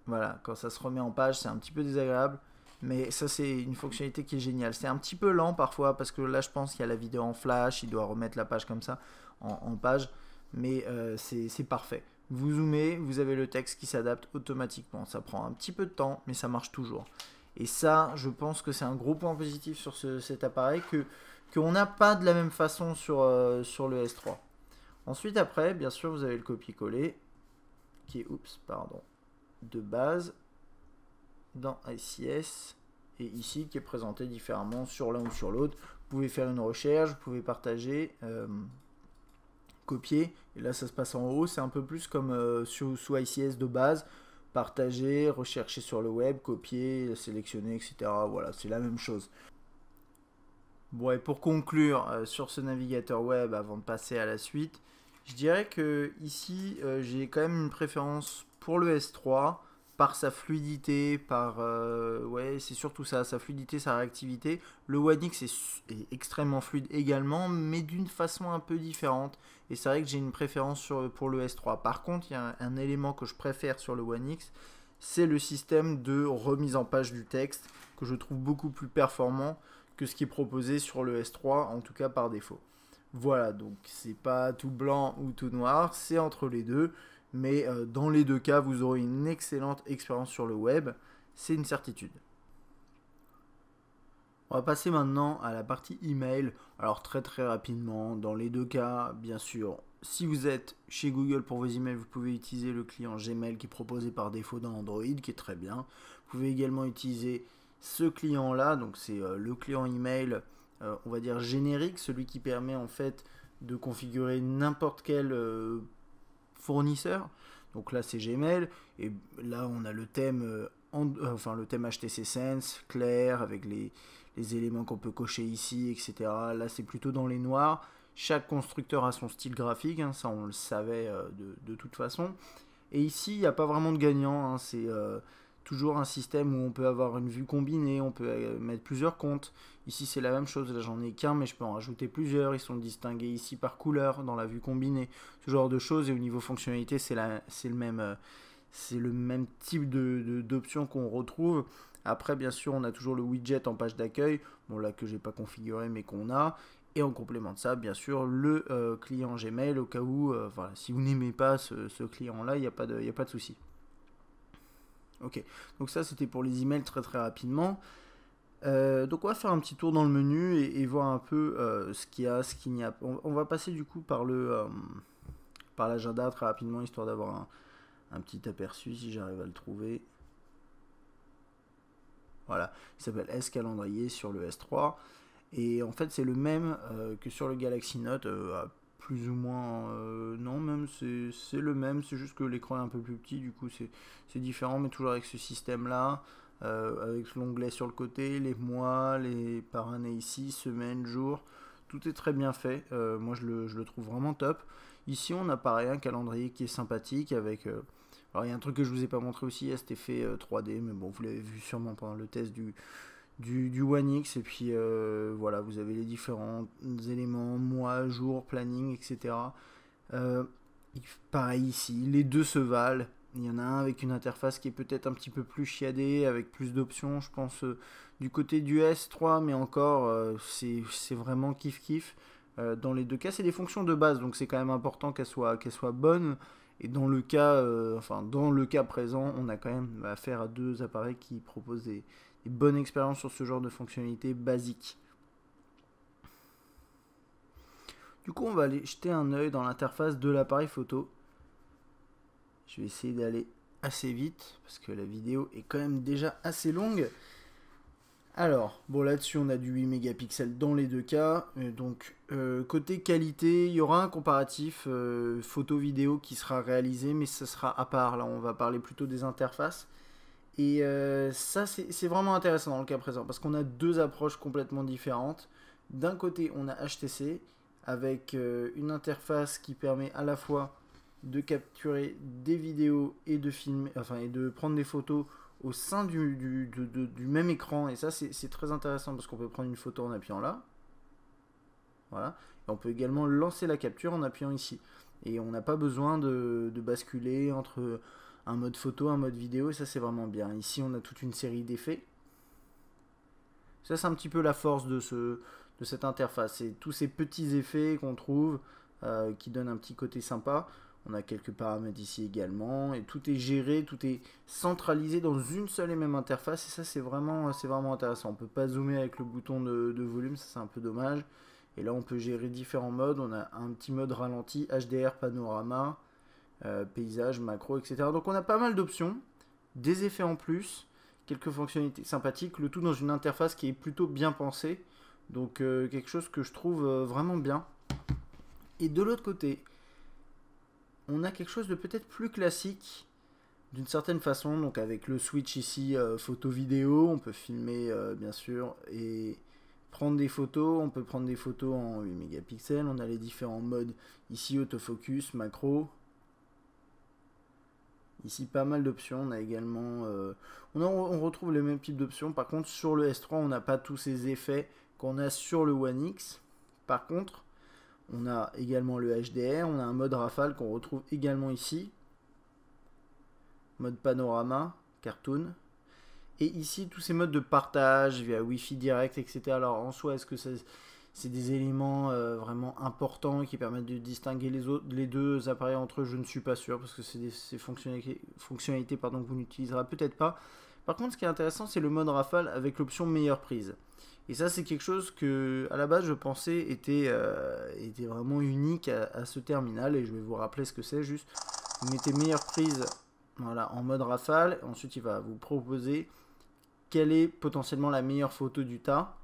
Voilà, quand ça se remet en page, c'est un petit peu désagréable. Mais ça, c'est une fonctionnalité qui est géniale. C'est un petit peu lent parfois, parce que là, je pense qu'il y a la vidéo en flash, il doit remettre la page comme ça, en, page. Mais euh, c'est parfait. Vous zoomez, vous avez le texte qui s'adapte automatiquement. Ça prend un petit peu de temps, mais ça marche toujours. Et ça, je pense que c'est un gros point positif sur cet appareil que qu'on n'a pas de la même façon sur, euh, sur le S3. Ensuite, après, bien sûr, vous avez le copier-coller qui est, oups, pardon, de base dans ICS et ici qui est présenté différemment sur l'un ou sur l'autre. Vous pouvez faire une recherche, vous pouvez partager, euh, copier là, ça se passe en haut. C'est un peu plus comme euh, sous, ICS de base. Partager, rechercher sur le web, copier, sélectionner, etc. Voilà, c'est la même chose. Bon, et pour conclure euh, sur ce navigateur web, avant de passer à la suite, je dirais que ici, euh, j'ai quand même une préférence pour le S3 par sa fluidité, par... ouais, c'est surtout ça, sa fluidité, sa réactivité. Le One X est extrêmement fluide également, mais d'une façon un peu différente. Et c'est vrai que j'ai une préférence pour le S3. Par contre, il y a un, élément que je préfère sur le One X, c'est le système de remise en page du texte que je trouve beaucoup plus performant que ce qui est proposé sur le S3, en tout cas par défaut. Voilà, donc c'est pas tout blanc ou tout noir, c'est entre les deux, mais euh, dans les deux cas, vous aurez une excellente expérience sur le web, c'est une certitude. On va passer maintenant à la partie email. Alors très très rapidement, dans les deux cas, bien sûr, si vous êtes chez Google pour vos emails, vous pouvez utiliser le client Gmail qui est proposé par défaut dans Android, qui est très bien. Vous pouvez également utiliser ce client-là, donc c'est euh, le client email, euh, on va dire générique, celui qui permet en fait de configurer n'importe quel euh, fournisseur. Donc là c'est Gmail, et là on a le thème enfin le thème HTC Sense clair avec les, les éléments qu'on peut cocher ici, etc. Là, c'est plutôt dans les noirs. Chaque constructeur a son style graphique, hein, ça on le savait euh, de, toute façon. Et ici, il n'y a pas vraiment de gagnant. Hein. c'est euh, toujours un système où on peut avoir une vue combinée, on peut euh, mettre plusieurs comptes. Ici, c'est la même chose. Là, j'en ai qu'un, mais je peux en rajouter plusieurs. Ils sont distingués ici par couleur dans la vue combinée. Ce genre de choses. Et au niveau fonctionnalité, c'est le même c'est le même type d'options de, qu'on retrouve. Après, bien sûr, on a toujours le widget en page d'accueil, bon là que j'ai pas configuré mais qu'on a. Et en complément de ça, bien sûr, le euh, client Gmail, au cas où, euh, voilà, si vous n'aimez pas ce, client-là, il n'y a, pas de, a pas de souci. Ok, donc ça c'était pour les emails très très rapidement. Euh, donc on va faire un petit tour dans le menu et, voir un peu ce qu'il y a, ce qu'il n'y a. pas. on, va passer du coup par le par l'agenda très rapidement histoire d'avoir un, petit aperçu si j'arrive à le trouver. Voilà, il s'appelle S calendrier sur le S3. Et en fait, c'est le même euh, que sur le Galaxy Note, euh, plus ou moins. Euh, non, même c'est le même, c'est juste que l'écran est un peu plus petit, du coup, c'est différent, mais toujours avec ce système-là. avec l'onglet sur le côté, les mois, les par année ici, semaine, jour, tout est très bien fait. moi, je le, je le, trouve vraiment top. Ici, on a pareil un calendrier qui est sympathique avec alors il y a un truc que je vous ai pas montré aussi, il y cet effet 3D, euh, mais bon, vous l'avez vu sûrement pendant le test du, du, One X, et puis euh, voilà, vous avez les différents éléments, mois, jours, planning, etc. Euh, pareil ici, les deux se valent. Il y en a un avec une interface qui est peut-être un petit peu plus chiadée, avec plus d'options, je pense, du côté du S3, mais encore, c'est vraiment kiff-kiff. dans les deux cas, c'est des fonctions de base, donc c'est quand même important qu'elles soit qu'elle soient bonnes. Et dans le cas, euh, enfin dans le cas présent, on a quand même affaire à deux appareils qui proposent des, des bonnes expériences sur ce genre de fonctionnalités basiques. Du coup, on va aller jeter un œil dans l'interface de l'appareil photo. Je vais essayer d'aller assez vite parce que la vidéo est quand même déjà assez longue. Alors, bon là-dessus on a du 8 mégapixels dans les deux cas. Donc euh, côté qualité, il y aura un comparatif euh, photo-vidéo qui sera réalisé, mais ce sera à part. Là on va parler plutôt des interfaces. Et euh, ça c'est vraiment intéressant dans le cas présent, parce qu'on a deux approches complètement différentes. D'un côté on a HTC, avec une interface qui permet à la fois de capturer des vidéos et de filmer, enfin et de prendre des photos au sein du, du, du même écran. Et ça, c'est très intéressant parce qu'on peut prendre une photo en appuyant là. Voilà. on peut également lancer la capture en appuyant ici. Et on n'a pas besoin de, basculer entre un mode photo, un mode vidéo. Et ça, c'est vraiment bien. Ici, on a toute une série d'effets. Ça, c'est un petit peu la force de, ce, de cette interface. C'est tous ces petits effets qu'on trouve euh, qui donnent un petit côté sympa. On a quelques paramètres ici également. Et tout est géré, tout est centralisé dans une seule et même interface. Et ça, c'est vraiment, euh, vraiment intéressant. On ne peut pas zoomer avec le bouton de, volume, ça c'est un peu dommage. Et là, on peut gérer différents modes. On a un petit mode ralenti, HDR, panorama, euh, paysage, macro, etc. Donc on a pas mal d'options, des effets en plus, quelques fonctionnalités sympathiques, le tout dans une interface qui est plutôt bien pensée. Donc euh, quelque chose que je trouve vraiment bien. Et de l'autre côté, on a quelque chose de peut-être plus classique d'une certaine façon, donc avec le switch ici euh, photo-vidéo, on peut filmer euh, bien sûr et prendre des photos, on peut prendre des photos en 8 mégapixels, on a les différents modes ici autofocus, macro, ici pas mal d'options, on a également, euh, on, retrouve les mêmes types d'options, par contre sur le S3 on n'a pas tous ces effets qu'on a sur le One X, par contre on a également le HDR, on a un mode rafale qu'on retrouve également ici. Mode panorama, cartoon. Et ici, tous ces modes de partage via Wi-Fi direct, etc. Alors en soi, est-ce que c'est des éléments euh, vraiment importants qui permettent de distinguer les, les deux appareils entre eux Je ne suis pas sûr, parce que c'est des fonctionnalités, pardon, que vous n'utiliserez peut-être pas. Par contre, ce qui est intéressant, c'est le mode rafale avec l'option meilleure prise. Et ça, c'est quelque chose que, à la base, je pensais était, euh, était vraiment unique à, ce terminal. Et je vais vous rappeler ce que c'est. Juste, vous mettez meilleure prise voilà, en mode rafale. Ensuite, il va vous proposer quelle est potentiellement la meilleure photo du tas.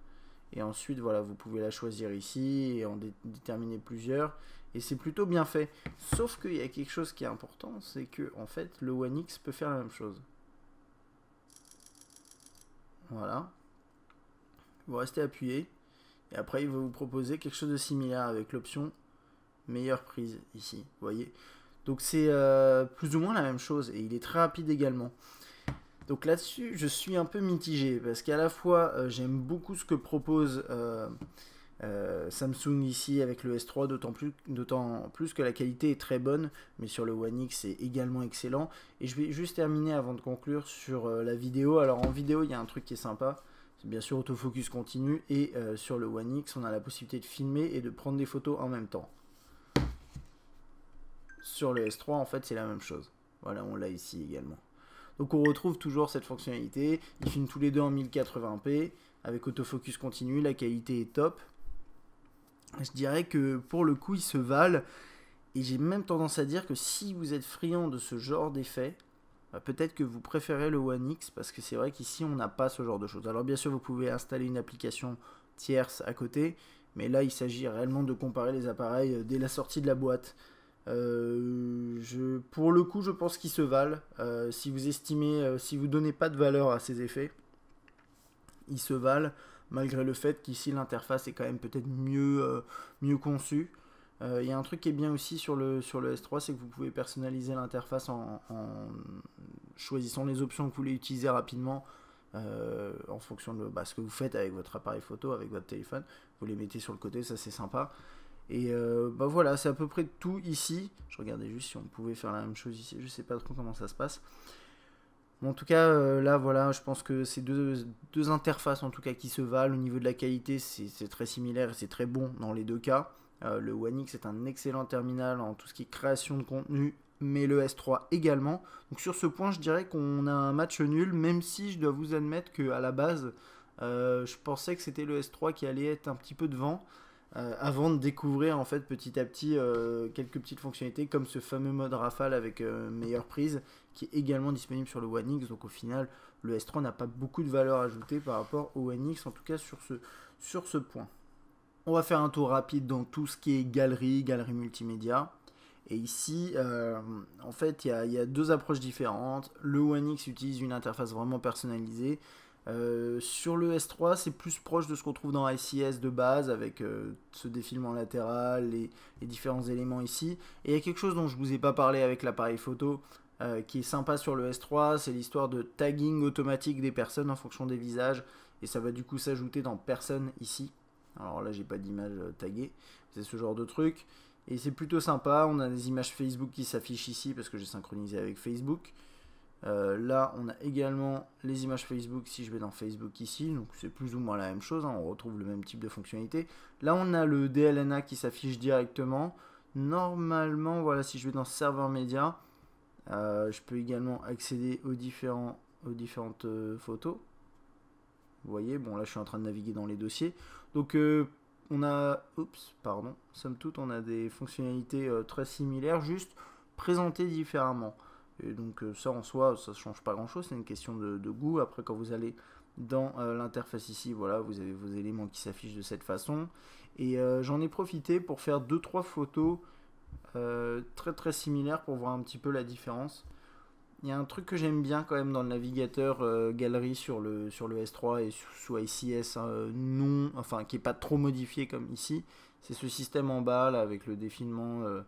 Et ensuite, voilà, vous pouvez la choisir ici et en déterminer plusieurs. Et c'est plutôt bien fait. Sauf qu'il y a quelque chose qui est important, c'est que en fait, le One X peut faire la même chose. Voilà, vous restez appuyé, et après il va vous proposer quelque chose de similaire avec l'option meilleure prise ici, vous voyez. Donc c'est euh, plus ou moins la même chose, et il est très rapide également. Donc là-dessus, je suis un peu mitigé, parce qu'à la fois, euh, j'aime beaucoup ce que propose euh, Samsung ici avec le S3, d'autant plus, plus que la qualité est très bonne, mais sur le One X, c'est également excellent. Et je vais juste terminer avant de conclure sur la vidéo. Alors en vidéo, il y a un truc qui est sympa, bien sûr autofocus continu et euh, sur le One X on a la possibilité de filmer et de prendre des photos en même temps. Sur le S3 en fait c'est la même chose. Voilà on l'a ici également. Donc on retrouve toujours cette fonctionnalité, ils filment tous les deux en 1080p avec autofocus continu, la qualité est top. Je dirais que pour le coup ils se valent et j'ai même tendance à dire que si vous êtes friand de ce genre d'effet, bah, peut-être que vous préférez le One X parce que c'est vrai qu'ici on n'a pas ce genre de choses. Alors bien sûr vous pouvez installer une application tierce à côté, mais là il s'agit réellement de comparer les appareils euh, dès la sortie de la boîte. Euh, pour le coup je pense qu'ils se valent. Euh, si vous estimez, si vous donnez pas de valeur à ces effets, ils se valent malgré le fait qu'ici l'interface est quand même peut-être mieux, mieux conçue. Il euh, y a un truc qui est bien aussi sur le, sur le S3, c'est que vous pouvez personnaliser l'interface en, choisissant les options que vous voulez utiliser rapidement. Euh, en fonction de bah, ce que vous faites avec votre appareil photo, avec votre téléphone. Vous les mettez sur le côté, ça c'est sympa. Et euh, bah voilà, c'est à peu près tout ici. Je regardais juste si on pouvait faire la même chose ici. Je ne sais pas trop comment ça se passe. en tout cas, là voilà, je pense que ces deux, interfaces en tout cas qui se valent au niveau de la qualité, c'est très similaire et c'est très bon dans les deux cas. Euh, le One X est un excellent terminal en tout ce qui est création de contenu, mais le S3 également. Donc sur ce point, je dirais qu'on a un match nul, même si je dois vous admettre qu'à la base, euh, je pensais que c'était le S3 qui allait être un petit peu devant. Euh, avant de découvrir en fait petit à petit quelques petites fonctionnalités comme ce fameux mode rafale avec meilleure prise qui est également disponible sur le One X. Donc au final, le S3 n'a pas beaucoup de valeur ajoutée par rapport au One X, en tout cas sur ce, sur ce point. On va faire un tour rapide dans tout ce qui est galerie, galerie multimédia. Et ici, euh, en fait, il y, a deux approches différentes. Le One X utilise une interface vraiment personnalisée. Euh, sur le S3, c'est plus proche de ce qu'on trouve dans ICS de base, avec euh, ce défilement latéral, et les différents éléments ici. Et il y a quelque chose dont je ne vous ai pas parlé avec l'appareil photo, qui est sympa sur le S3, c'est l'histoire de tagging automatique des personnes en fonction des visages. Et ça va du coup s'ajouter dans personne ici. Alors là, j'ai pas d'image euh, taguée. C'est ce genre de truc. Et c'est plutôt sympa. On a des images Facebook qui s'affichent ici parce que j'ai synchronisé avec Facebook. Euh, là, on a également les images Facebook si je vais dans Facebook ici. Donc c'est plus ou moins la même chose. Hein. on retrouve le même type de fonctionnalité. Là, on a le DLNA qui s'affiche directement. Normalement, voilà, si je vais dans serveur média, euh, je peux également accéder aux différentes photos. Vous voyez, bon là je suis en train de naviguer dans les dossiers. Donc euh, on a, oups, pardon, somme toute on a des fonctionnalités euh, très similaires, juste présentées différemment. Et donc euh, ça en soi, ça ne change pas grand-chose, c'est une question de, de, goût. Après quand vous allez dans l'interface ici, voilà, vous avez vos éléments qui s'affichent de cette façon. Et j'en ai profité pour faire 2-3 photos très très similaires pour voir un petit peu la différence. Il y a un truc que j'aime bien quand même dans le navigateur euh, galerie sur le, sur le S3 et sous ICS hein, euh, non, enfin qui n'est pas trop modifié comme ici, c'est ce système en bas là avec le défilement euh,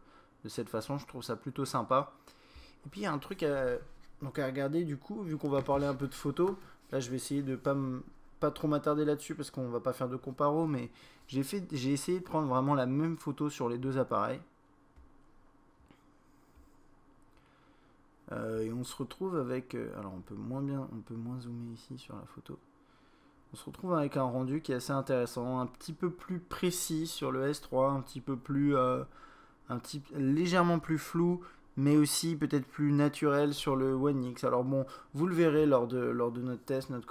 de cette façon, je trouve ça plutôt sympa. Et puis il y a un truc à, donc à regarder du coup, vu qu'on va parler un peu de photos, là je vais essayer de pas pas trop m'attarder là-dessus parce qu'on va pas faire de comparo, mais j'ai essayé de prendre vraiment la même photo sur les deux appareils, Euh, et on se retrouve avec. Euh, alors on peut moins bien, on peut moins zoomer ici sur la photo. On se retrouve avec un rendu qui est assez intéressant, un petit peu plus précis sur le S3, un petit peu plus, euh, un type légèrement plus flou, mais aussi peut-être plus naturel sur le One X. Alors bon, vous le verrez lors de, lors de notre test, notre,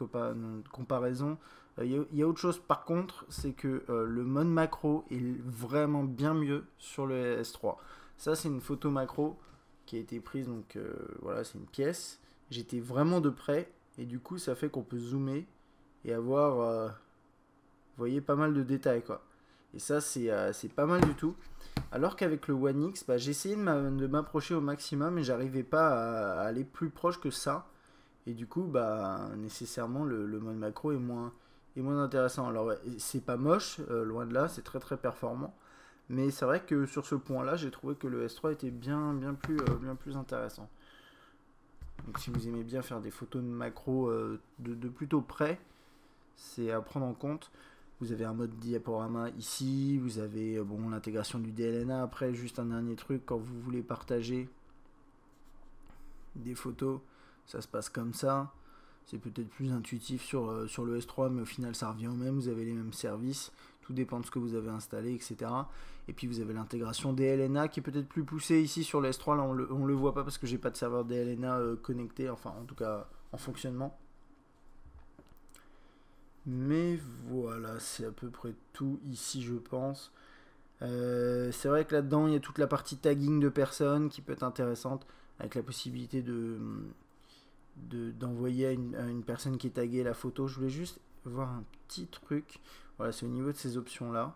comparaison. Il y, a autre chose par contre, c'est que le mode macro est vraiment bien mieux sur le S3. Ça c'est une photo macro qui a été prise, donc euh, voilà, c'est une pièce. J'étais vraiment de près, et du coup, ça fait qu'on peut zoomer et avoir, euh, vous voyez, pas mal de détails, quoi. Et ça, c'est euh, c'est pas mal du tout. Alors qu'avec le One X, bah, j'essayais de m'approcher au maximum, et j'arrivais pas à, aller plus proche que ça. Et du coup, bah, nécessairement, le, le mode macro est moins, est moins intéressant. Alors, c'est pas moche, loin de là, c'est très très performant. Mais c'est vrai que sur ce point-là, j'ai trouvé que le S3 était bien, bien, plus, euh, bien plus intéressant. Donc si vous aimez bien faire des photos de macro euh, de, plutôt près, c'est à prendre en compte. Vous avez un mode diaporama ici, vous avez euh, bon, l'intégration du DLNA. Après, juste un dernier truc, quand vous voulez partager des photos, ça se passe comme ça. C'est peut-être plus intuitif sur, sur le S3, mais au final, ça revient au même. Vous avez les mêmes services tout dépend de ce que vous avez installé, etc. Et puis vous avez l'intégration DLNA qui est peut-être plus poussée ici sur le 3 là on le, le voit pas parce que j'ai pas de serveur DLNA euh, connecté, enfin en tout cas en fonctionnement. Mais voilà, c'est à peu près tout ici je pense. Euh, c'est vrai que là-dedans, il y a toute la partie tagging de personnes qui peut être intéressante, avec la possibilité de d'envoyer à, à, une, personne qui est taguée la photo. Je voulais juste voir un petit truc. Voilà, c'est au niveau de ces options-là.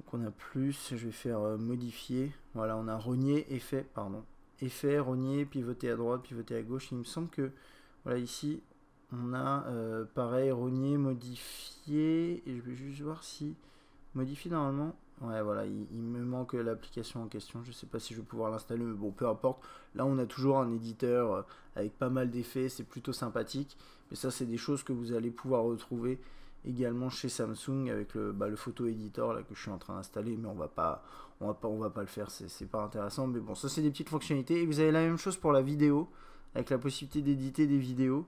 Donc on a plus, je vais faire euh, modifier. Voilà, on a renier, effet, pardon. Effet, rogner, pivoter à droite, pivoter à gauche. Il me semble que, voilà, ici, on a euh, pareil, rogner, modifier. Et je vais juste voir si modifier normalement. Ouais, voilà, il, me manque l'application en question. Je ne sais pas si je vais pouvoir l'installer, mais bon, peu importe. Là, on a toujours un éditeur euh, avec pas mal d'effets. C'est plutôt sympathique. Mais ça, c'est des choses que vous allez pouvoir retrouver également chez Samsung avec le, bah, photo éditeur là, que je suis en train d'installer, mais on va pas, on va pas, on va pas le faire, c'est pas intéressant. Mais bon, ça c'est des petites fonctionnalités. Et vous avez la même chose pour la vidéo, avec la possibilité d'éditer des vidéos.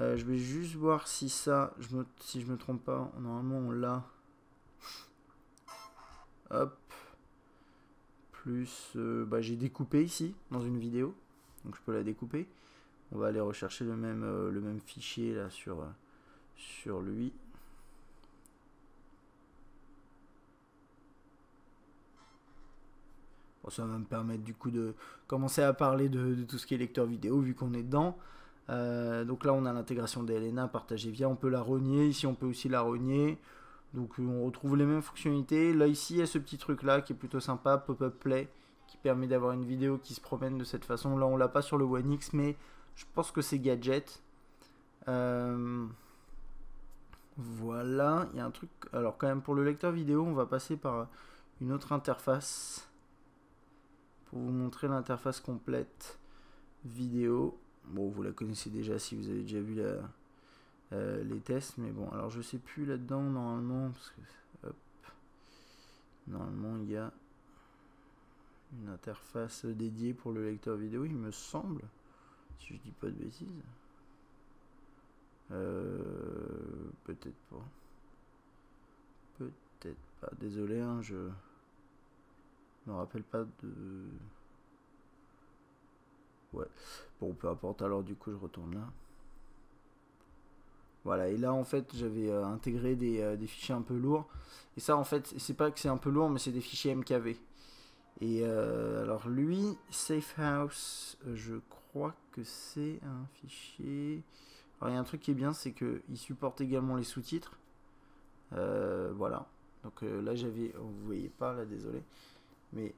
Euh, je vais juste voir si ça, je me, si je me trompe pas, normalement on l'a. Hop. Plus, euh, bah, j'ai découpé ici dans une vidéo, donc je peux la découper. On va aller rechercher le même, euh, le même fichier là sur, sur lui. ça va me permettre du coup de commencer à parler de, tout ce qui est lecteur vidéo vu qu'on est dedans. Euh, donc là, on a l'intégration d'Elena partagée via. On peut la rogner. Ici, on peut aussi la rogner. Donc euh, on retrouve les mêmes fonctionnalités. Là, ici, il y a ce petit truc là qui est plutôt sympa, Pop-up Play, qui permet d'avoir une vidéo qui se promène de cette façon. Là, on l'a pas sur le One X, mais je pense que c'est gadget. Euh, voilà, il y a un truc. Alors quand même pour le lecteur vidéo, on va passer par une autre interface pour vous montrer l'interface complète vidéo. Bon, vous la connaissez déjà si vous avez déjà vu euh, les tests, mais bon, alors je sais plus là-dedans normalement, parce que normalement il y a une interface dédiée pour le lecteur vidéo, il me semble, si je dis pas de bêtises. Euh, peut-être pas. Peut-être pas. Désolé, hein, je je me rappelle pas de... Ouais. Bon, peu importe. Alors du coup, je retourne là. Voilà, et là en fait j'avais euh, intégré euh, des, fichiers un peu lourds. Et ça en fait, c'est pas que c'est un peu lourd, mais c'est des fichiers MKV. Et euh, alors lui, Safe House, je crois que c'est un fichier... Alors il y a un truc qui est bien, c'est qu'il supporte également les sous-titres. voilà. Donc là j'avais... vous voyez pas là, désolé mais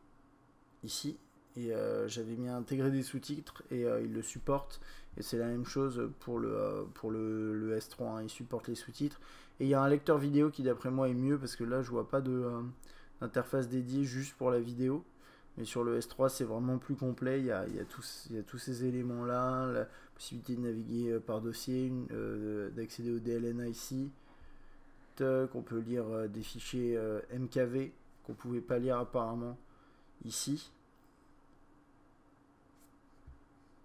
ici. Et euh, j'avais mis intégrer des sous-titres et euh, il le supporte Et c'est la même chose pour le, euh, pour le, S3, hein. il supporte les sous-titres. Et il y a un lecteur vidéo qui d'après moi est mieux parce que là je vois pas d'interface dédiée juste pour la vidéo. Mais sur le S3, c'est vraiment plus complet. Il y a, tous, ces éléments-là, la possibilité de naviguer par dossier, d'accéder au DLNA ici. On peut lire des fichiers MKV, ne pouvez pas lire apparemment ici.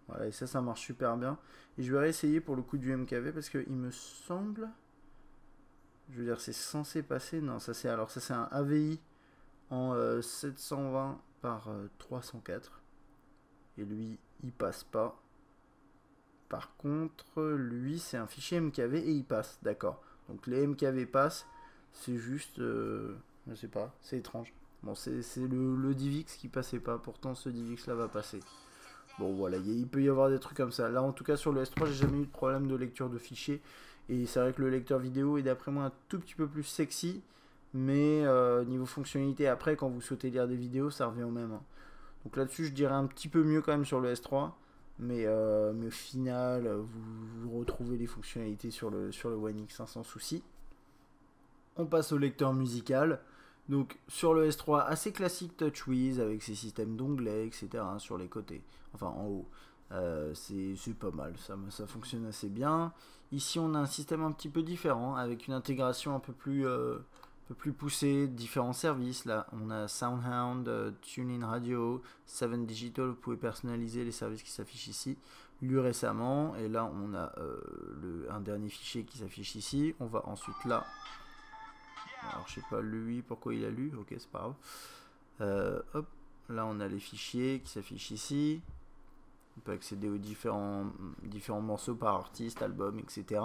Voilà, et ça, ça marche super bien. Et je vais réessayer pour le coup du MKV parce qu'il me semble... Je veux dire, c'est censé passer... Non, ça c'est alors ça c'est un AVI en 720 euh, par 304. Euh, et lui, il passe pas. Par contre, lui, c'est un fichier MKV et il passe, d'accord. Donc les MKV passent, c'est juste... Euh, je sais pas, c'est étrange. Bon, c'est le, le, Divix qui passait pas, pourtant ce Divix là va passer. Bon voilà, il peut y avoir des trucs comme ça. Là en tout cas sur le S3 j'ai jamais eu de problème de lecture de fichiers. Et c'est vrai que le lecteur vidéo est d'après moi un tout petit peu plus sexy. Mais euh, niveau fonctionnalité après quand vous souhaitez lire des vidéos ça revient au même. Hein. Donc là-dessus je dirais un petit peu mieux quand même sur le S3. Mais, euh, mais au final vous, retrouvez les fonctionnalités sur le, sur le One X hein, sans souci. On passe au lecteur musical. Donc sur le S3, assez classique TouchWiz avec ses systèmes d'onglets, etc. Hein, sur les côtés, enfin en haut. Euh, c'est pas mal, ça, ça fonctionne assez bien. Ici on a un système un petit peu différent avec une intégration un peu plus, euh, plus poussée, différents services. Là on a SoundHound, euh, TuneIn Radio, 7 Digital, vous pouvez personnaliser les services qui s'affichent ici. Lu récemment, et là on a le, un dernier fichier qui s'affiche ici. On va ensuite là alors je sais pas lui pourquoi il a lu, ok c'est pas grave. Euh, là on a les fichiers qui s'affichent ici. On peut accéder aux différents, différents morceaux par artiste, album, etc.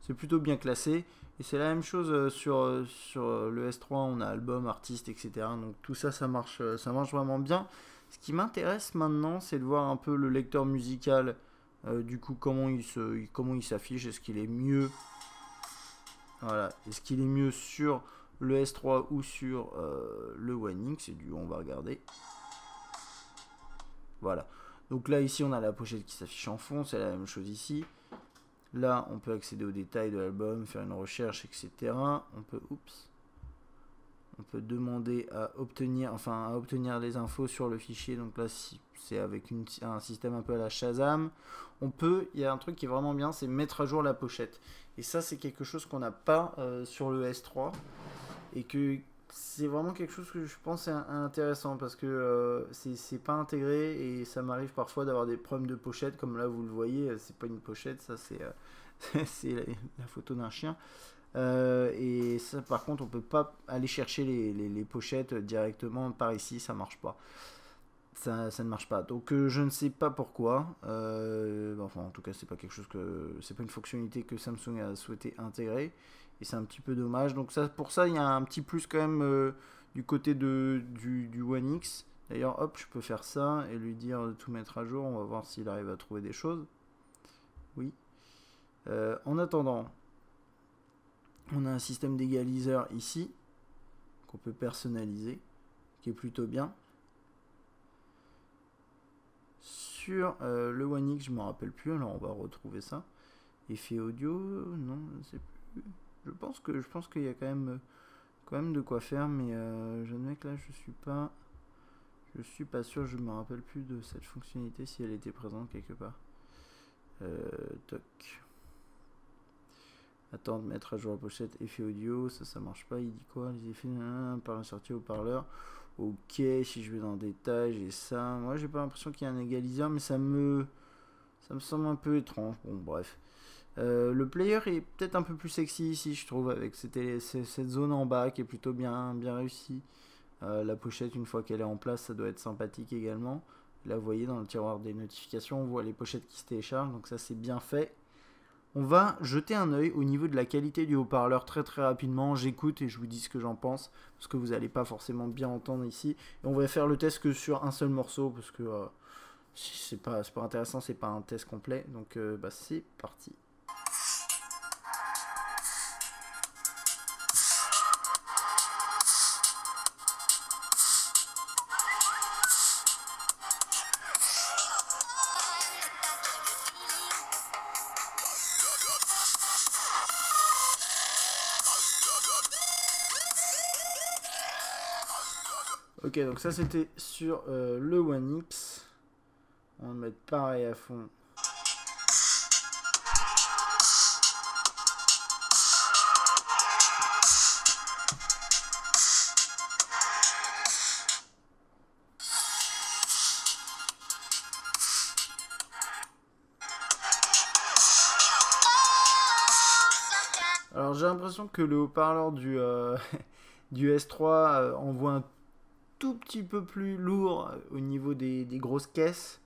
C'est plutôt bien classé. Et c'est la même chose euh, sur, euh, sur le S3, on a album, artiste, etc. Donc tout ça, ça marche, ça marche vraiment bien. Ce qui m'intéresse maintenant, c'est de voir un peu le lecteur musical, du coup, comment il se, comment il s'affiche, est-ce qu'il est mieux, voilà, est-ce qu'il est mieux sur le S3 ou sur euh, le One c'est du on va regarder. Voilà. Donc là, ici, on a la pochette qui s'affiche en fond. C'est la même chose ici. Là, on peut accéder aux détails de l'album, faire une recherche, etc. On peut... Oups on peut demander à obtenir, enfin, à obtenir les infos sur le fichier. Donc là, c'est avec un système un peu à la Shazam. On peut, il y a un truc qui est vraiment bien, c'est mettre à jour la pochette. Et ça, c'est quelque chose qu'on n'a pas euh, sur le S3 et que c'est vraiment quelque chose que je pense est intéressant parce que euh, c'est pas intégré et ça m'arrive parfois d'avoir des problèmes de pochette comme là vous le voyez euh, c'est pas une pochette ça c'est euh, [LAUGHS] la, photo d'un chien et ça par contre on peut pas aller chercher les, les, les pochettes directement par ici ça marche pas ça, ça ne marche pas donc je ne sais pas pourquoi enfin en tout cas c'est pas quelque chose que c'est pas une fonctionnalité que Samsung a souhaité intégrer et c'est un petit peu dommage. Donc ça, pour ça, il y a un petit plus quand même euh, du côté de, du, One X. D'ailleurs, hop, je peux faire ça et lui dire de tout mettre à jour. On va voir s'il arrive à trouver des choses. Oui. Euh, en attendant, on a un système d'égaliseur ici qu'on peut personnaliser, qui est plutôt bien. Sur euh, le One X, je ne me rappelle plus, alors on va retrouver ça. Effet audio, non, je ne sais plus je pense que je pense qu'il y a quand même quand même de quoi faire mais euh, jeune mec là je suis pas je suis pas sûr je me rappelle plus de cette fonctionnalité si elle était présente quelque part euh, toc attendre mettre à jour la pochette effet audio ça ça marche pas il dit quoi les effets par la sortie au parleur ok si je vais dans le détail j'ai ça moi j'ai pas l'impression qu'il y a un égaliseur mais ça me ça me semble un peu étrange bon bref euh, le player est peut-être un peu plus sexy ici, je trouve, avec cette, zone en bas qui est plutôt bien, bien réussie. Euh, la pochette, une fois qu'elle est en place, ça doit être sympathique également. Là, vous voyez, dans le tiroir des notifications, on voit les pochettes qui se téléchargent, donc ça, c'est bien fait. On va jeter un œil au niveau de la qualité du haut-parleur très très rapidement. J'écoute et je vous dis ce que j'en pense, parce que vous n'allez pas forcément bien entendre ici. on va faire le test que sur un seul morceau, parce que euh, c'est pas, intéressant, c'est pas un test complet. Donc, bah, c'est parti. donc ça c'était sur euh, le One X. On va mettre pareil à fond. Alors j'ai l'impression que le haut-parleur du, euh, [LAUGHS] du S3 euh, envoie un petit peu plus lourd euh, au niveau des, grosses caisses.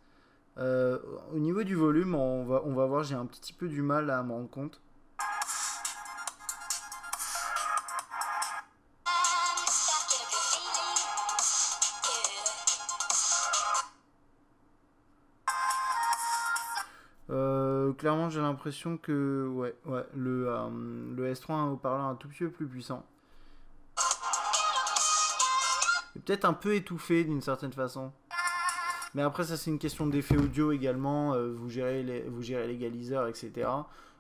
Euh, au niveau du volume, on va, on va voir, j'ai un petit peu du mal à me rendre compte. Euh, clairement, j'ai l'impression que ouais, ouais, le, le S3 a un haut-parleur un tout petit peu plus puissant. peut-être un peu étouffé d'une certaine façon. Mais après, ça, c'est une question d'effet audio également. Euh, vous, gérez les, vous gérez l'égaliseur, etc.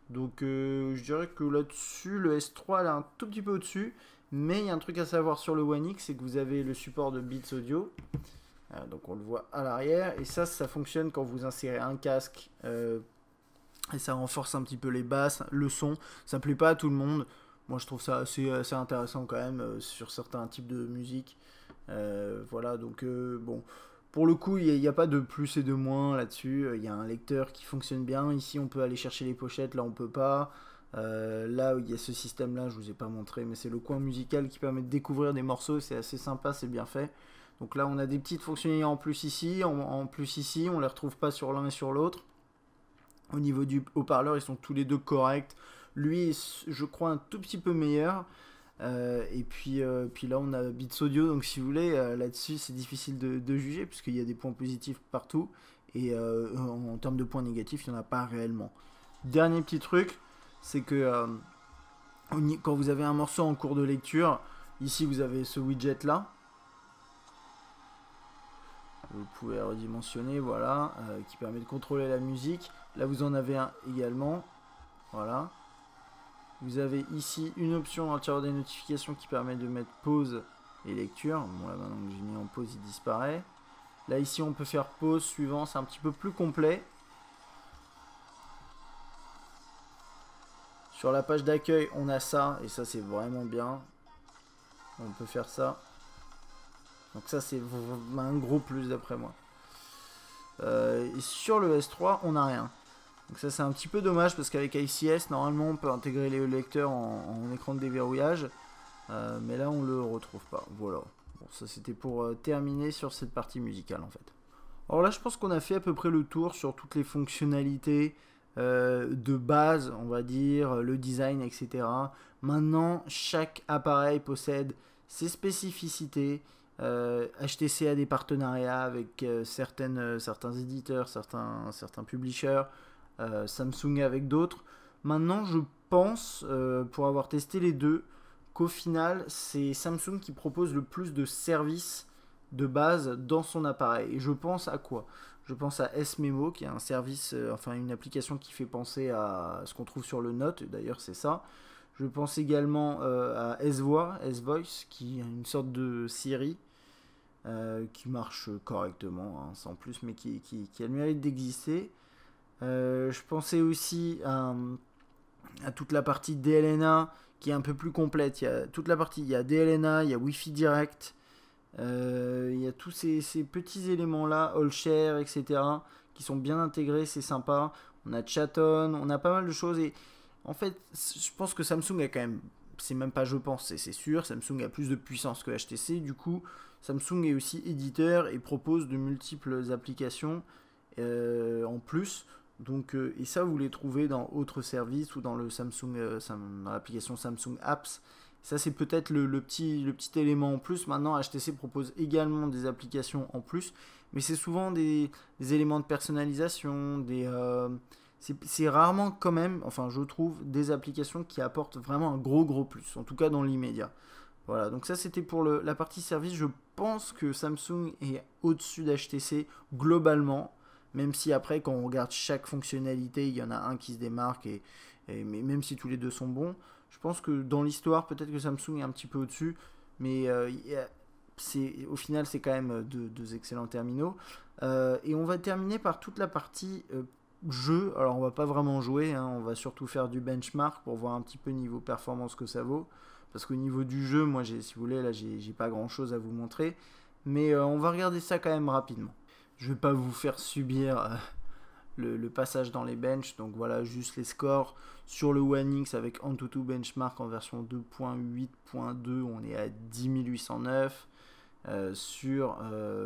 Donc, euh, je dirais que là-dessus, le S3 là, un tout petit peu au-dessus. Mais il y a un truc à savoir sur le One X, c'est que vous avez le support de Beats Audio. Euh, donc, on le voit à l'arrière. Et ça, ça fonctionne quand vous insérez un casque. et ça renforce un petit peu les basses, le son. Ça ne plaît pas à tout le monde. Moi, je trouve ça assez, assez intéressant quand même sur certains types de musique. Euh, voilà, donc euh, bon pour le coup, il n'y a, pas de plus et de moins là-dessus. Euh, il y a un lecteur qui fonctionne bien. Ici, on peut aller chercher les pochettes, là, on peut pas. là où il y a ce système-là, je vous ai pas montré, mais c'est le coin musical qui permet de découvrir des morceaux. C'est assez sympa, c'est bien fait. Donc là, on a des petites fonctionnalités en plus ici, en, en plus ici. On les retrouve pas sur l'un et sur l'autre. Au niveau du haut-parleur, ils sont tous les deux corrects. Lui, je crois, un tout petit peu meilleur. Euh, et puis, euh, puis là, on a Beats Audio, donc si vous voulez, euh, là-dessus, c'est difficile de, juger, puisqu'il y a des points positifs partout, et en, termes de points négatifs, il n'y en a pas réellement. Dernier petit truc, c'est que quand vous avez un morceau en cours de lecture, ici vous avez ce widget-là. Vous pouvez redimensionner, voilà, qui permet de contrôler la musique. Là, vous en avez un également, voilà. Vous avez ici une option dans le des notifications qui permet de mettre pause et lecture. Bon là maintenant que j'ai mis en pause il disparaît. Là ici on peut faire pause suivant, c'est un petit peu plus complet. Sur la page d'accueil on a ça et ça c'est vraiment bien. On peut faire ça. Donc ça c'est un gros plus d'après moi. Euh, et sur le S3 on n'a rien. Donc ça c'est un petit peu dommage parce qu'avec ICS normalement on peut intégrer les lecteurs en, écran de déverrouillage. Euh, mais là on le retrouve pas. Voilà. Bon ça c'était pour euh, terminer sur cette partie musicale en fait. Alors là je pense qu'on a fait à peu près le tour sur toutes les fonctionnalités euh, de base on va dire, le design etc. Maintenant chaque appareil possède ses spécificités. HTC a des partenariats avec certains éditeurs, certains, certains publishers. Euh, Samsung avec d'autres. Maintenant, je pense, euh, pour avoir testé les deux, qu'au final, c'est Samsung qui propose le plus de services de base dans son appareil. Et je pense à quoi Je pense à S-Memo, qui est un service, euh, enfin une application qui fait penser à ce qu'on trouve sur le Note, d'ailleurs c'est ça. Je pense également à S-Voix, S-Voice, qui est une sorte de Siri, qui marche correctement, hein, sans plus, mais qui, qui a le mérite d'exister. Euh, je pensais aussi à, toute la partie DLNA qui est un peu plus complète. Il y a toute la partie, il y a DLNA, il y a Wi-Fi direct, euh, il y a tous ces, petits éléments-là, all share, etc., qui sont bien intégrés, c'est sympa. On a Chaton, on a pas mal de choses. Et en fait, je pense que Samsung a quand même, c'est même pas je pense, c'est sûr, Samsung a plus de puissance que HTC. Du coup, Samsung est aussi éditeur et propose de multiples applications euh, en plus. Donc, euh, et ça, vous les trouvez dans autres services ou dans le Samsung, euh, l'application Samsung Apps. Ça, c'est peut-être le, petit, le petit élément en plus. Maintenant, HTC propose également des applications en plus, mais c'est souvent des, éléments de personnalisation, euh, c'est rarement quand même, enfin je trouve, des applications qui apportent vraiment un gros gros plus, en tout cas dans l'immédiat. Voilà, donc ça c'était pour la partie service. Je pense que Samsung est au-dessus d'HTC globalement, même si après, quand on regarde chaque fonctionnalité, il y en a un qui se démarque, et, mais même si tous les deux sont bons, je pense que dans l'histoire, peut-être que Samsung est un petit peu au-dessus, mais euh, au final, c'est quand même euh, deux, excellents terminaux. Euh, et on va terminer par toute la partie jeu. Alors, on va pas vraiment jouer, hein. on va surtout faire du benchmark pour voir un petit peu niveau performance que ça vaut. Parce qu'au niveau du jeu, moi, si vous voulez, là, j'ai pas grand chose à vous montrer. Mais on va regarder ça quand même rapidement je ne vais pas vous faire subir euh, le, passage dans les benches. Donc voilà, juste les scores. Sur le One avec Antutu Benchmark en version 2.8.2, on est à 10809. 809. Euh, euh, sur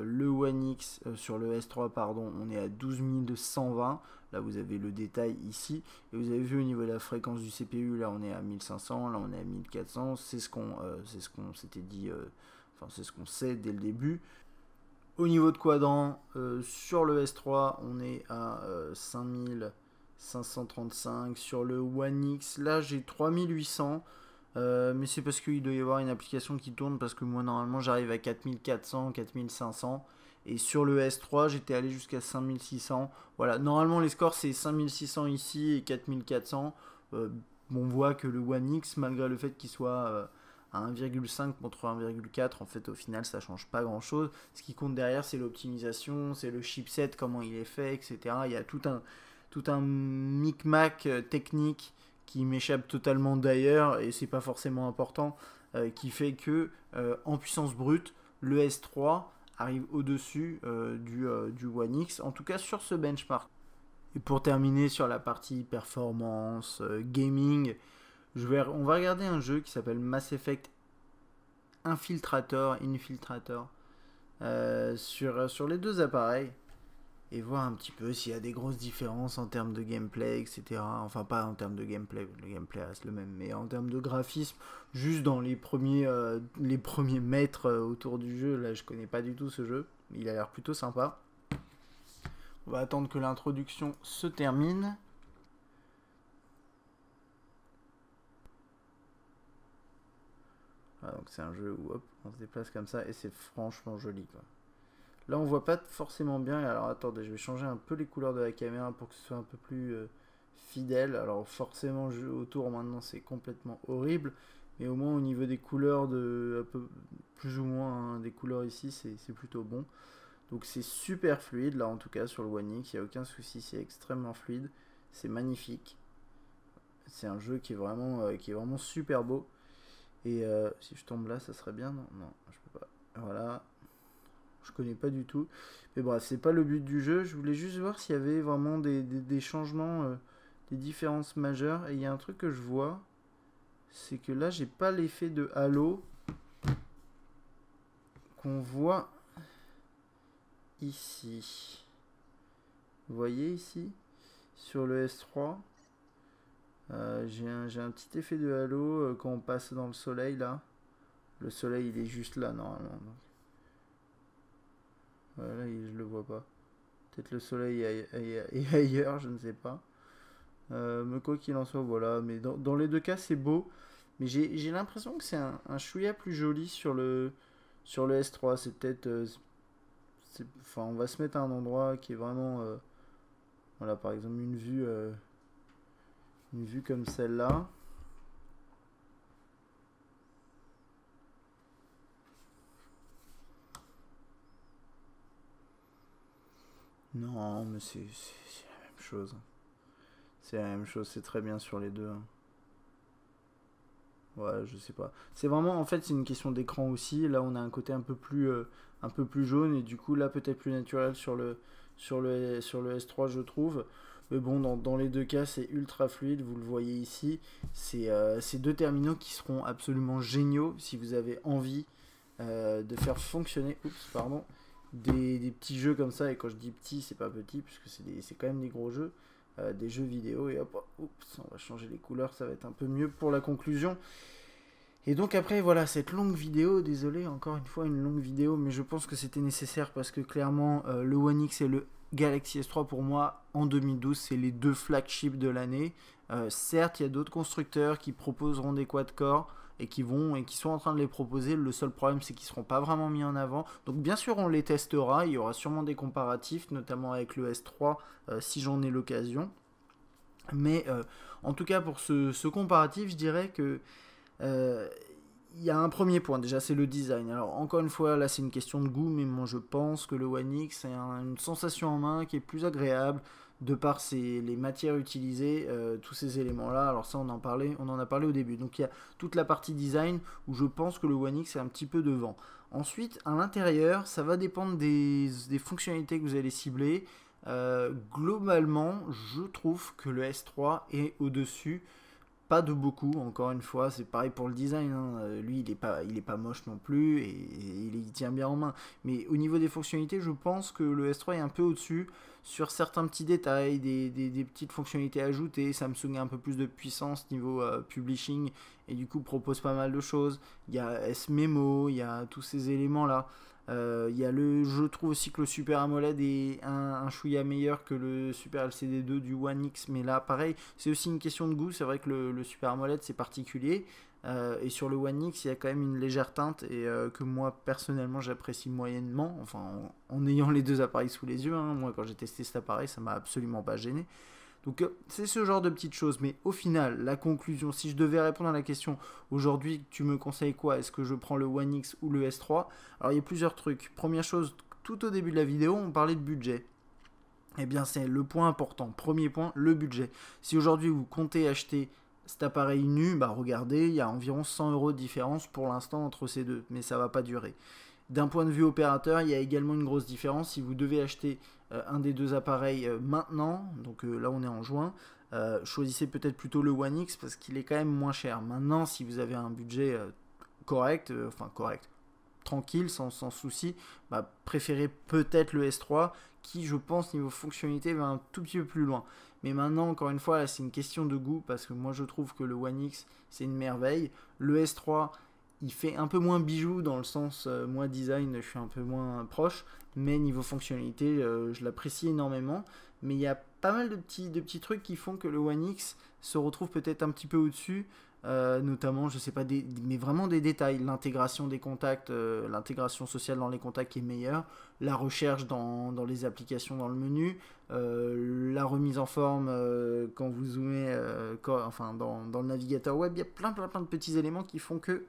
le One X, sur le S3, pardon, on est à 12220 Là, vous avez le détail ici. Et vous avez vu au niveau de la fréquence du CPU, là, on est à 1500, là, on est à 1400. C'est ce qu'on ce qu'on s'était dit, enfin, c'est ce qu'on sait dès le début. Au niveau de quadrant, euh, sur le S3, on est à 5535. Euh, sur le One X, là j'ai 3800. Euh, mais c'est parce qu'il doit y avoir une application qui tourne parce que moi normalement j'arrive à 4400, 4500. Et sur le S3, j'étais allé jusqu'à 5600. Voilà, normalement les scores c'est 5600 ici et 4400. on voit que le One X, malgré le fait qu'il soit 1,5 contre 1,4, en fait, au final, ça change pas grand chose. Ce qui compte derrière, c'est l'optimisation, c'est le chipset, comment il est fait, etc. Il y a tout un, tout micmac euh, technique qui m'échappe totalement d'ailleurs, et c'est pas forcément important, euh, qui fait que, euh, en puissance brute, le S3 arrive au-dessus du, du One X, en tout cas sur ce benchmark. Et pour terminer sur la partie performance, gaming, on va regarder un jeu qui s'appelle Mass Effect Infiltrator, Infiltrator, euh, sur, euh, sur les deux appareils et voir un petit peu s'il y a des grosses différences en termes de gameplay, etc. Enfin, pas en termes de gameplay, le gameplay reste le même, mais en termes de graphisme, juste dans les premiers, euh, les premiers mètres autour du jeu. Là, je connais pas du tout ce jeu, il a l'air plutôt sympa. On va attendre que l'introduction se termine. donc c'est un jeu où on se déplace comme ça et c'est franchement joli Là on voit pas forcément bien. Alors attendez, je vais changer un peu les couleurs de la caméra pour que ce soit un peu plus euh, fidèle. Alors forcément jeu autour maintenant c'est complètement horrible. Mais au moins au niveau des couleurs de plus ou moins hein, des couleurs ici c'est plutôt bon. Donc c'est super fluide là en tout cas sur le One X, il n'y a aucun souci, c'est extrêmement fluide, c'est magnifique. C'est un jeu qui est vraiment, euh, qui est vraiment super beau. Et euh, si je tombe là, ça serait bien. Non, non, je peux pas. Voilà. Je connais pas du tout. Mais bref, c'est pas le but du jeu. Je voulais juste voir s'il y avait vraiment des, changements, euh, des différences majeures. Et il y a un truc que je vois. C'est que là, j'ai pas l'effet de halo qu'on voit ici. Vous voyez ici Sur le S3. Euh, j'ai un, un, petit effet de halo euh, quand on passe dans le soleil là. Le soleil il est juste là normalement. voilà il, je le vois pas. Peut-être le soleil est ailleurs, je ne sais pas. Euh, mais quoi qu'il en soit, voilà. Mais dans, les deux cas c'est beau. Mais j'ai l'impression que c'est un, un, chouïa plus joli sur le, sur le S3. C'est peut-être... enfin on va se mettre à un endroit qui est vraiment... voilà par exemple une vue une vue comme celle-là. Non, mais c'est la même chose. C'est la même chose, c'est très bien sur les deux. Hein. Ouais, je sais pas. C'est vraiment, en fait, c'est une question d'écran aussi. Là, on a un côté un peu plus, euh, un peu plus jaune et du coup, là, peut-être plus naturel sur le, sur le, sur le S3, je trouve. Mais bon, dans, les deux cas, c'est ultra fluide, vous le voyez ici. C'est euh, ces deux terminaux qui seront absolument géniaux si vous avez envie euh, de faire fonctionner pardon, des, petits jeux comme ça. Et quand je dis petit, c'est pas petit, puisque c'est quand même des gros jeux. Euh, des jeux vidéo et hop, on va changer les couleurs, ça va être un peu mieux pour la conclusion. Et donc après, voilà, cette longue vidéo, désolé, encore une fois, une longue vidéo, mais je pense que c'était nécessaire parce que clairement, le One X et le Galaxy S3 pour moi en 2012 c'est les deux flagships de l'année. Euh, certes il y a d'autres constructeurs qui proposeront des quad et qui vont et qui sont en train de les proposer. Le seul problème c'est qu'ils seront pas vraiment mis en avant. Donc bien sûr on les testera, il y aura sûrement des comparatifs, notamment avec le S3 euh, si j'en ai l'occasion. Mais euh, en tout cas pour ce, comparatif je dirais que il y a un premier point déjà, c'est le design. Alors encore une fois, là c'est une question de goût, mais moi je pense que le One X est une sensation en main qui est plus agréable de par les matières utilisées, euh, tous ces éléments-là. Alors ça on en parlait, on en a parlé au début. Donc il y a toute la partie design où je pense que le One X est un petit peu devant. Ensuite, à l'intérieur, ça va dépendre des, fonctionnalités que vous allez cibler. Euh, globalement, je trouve que le S3 est au-dessus pas de beaucoup, encore une fois, c'est pareil pour le design, hein. euh, lui il est, pas, il est pas moche non plus, et, il, tient bien en main. Mais au niveau des fonctionnalités, je pense que le S3 est un peu au-dessus sur certains petits détails, des, petites fonctionnalités ajoutées, Samsung a un peu plus de puissance niveau euh, publishing, et du coup propose pas mal de choses, il y a S-Memo, il y a tous ces éléments-là. Il euh, y a le, je trouve aussi que le Super AMOLED est un, un chouïa meilleur que le Super LCD2 du One X, mais là pareil, c'est aussi une question de goût. C'est vrai que le, Super AMOLED c'est particulier. Euh, et sur le One X, il y a quand même une légère teinte et euh, que moi personnellement j'apprécie moyennement. Enfin, en, ayant les deux appareils sous les yeux, hein, moi quand j'ai testé cet appareil, ça m'a absolument pas gêné. Donc euh, c'est ce genre de petites choses, mais au final, la conclusion, si je devais répondre à la question aujourd'hui, tu me conseilles quoi Est-ce que je prends le One X ou le S3 Alors il y a plusieurs trucs. Première chose, tout au début de la vidéo, on parlait de budget. Eh bien c'est le point important. Premier point, le budget. Si aujourd'hui vous comptez acheter cet appareil nu, bah regardez, il y a environ 100 euros de différence pour l'instant entre ces deux, mais ça va pas durer. D'un point de vue opérateur, il y a également une grosse différence. Si vous devez acheter euh, un des deux appareils euh, maintenant, donc euh, là on est en juin, choisissez peut-être plutôt le One X parce qu'il est quand même moins cher. Maintenant, si vous avez un budget correct, enfin correct, tranquille, sans, souci, bah, préférez peut-être le S3 qui, je pense, niveau fonctionnalité, va un tout petit peu plus loin. Mais maintenant, encore une fois, c'est une question de goût parce que moi je trouve que le One X c'est une merveille. Le S3 il fait un peu moins bijou dans le sens, euh, moi design, je suis un peu moins proche, mais niveau fonctionnalité, euh, je l'apprécie énormément. Mais il y a pas mal de petits, de petits trucs qui font que le One X se retrouve peut-être un petit peu au-dessus, euh, notamment, je sais pas, mais vraiment des détails, l'intégration des contacts, l'intégration sociale dans les contacts qui est meilleure, la recherche dans, les applications dans le menu, la remise en forme quand vous zoomez, enfin dans, dans le navigateur web, il y a plein plein plein de petits éléments qui font que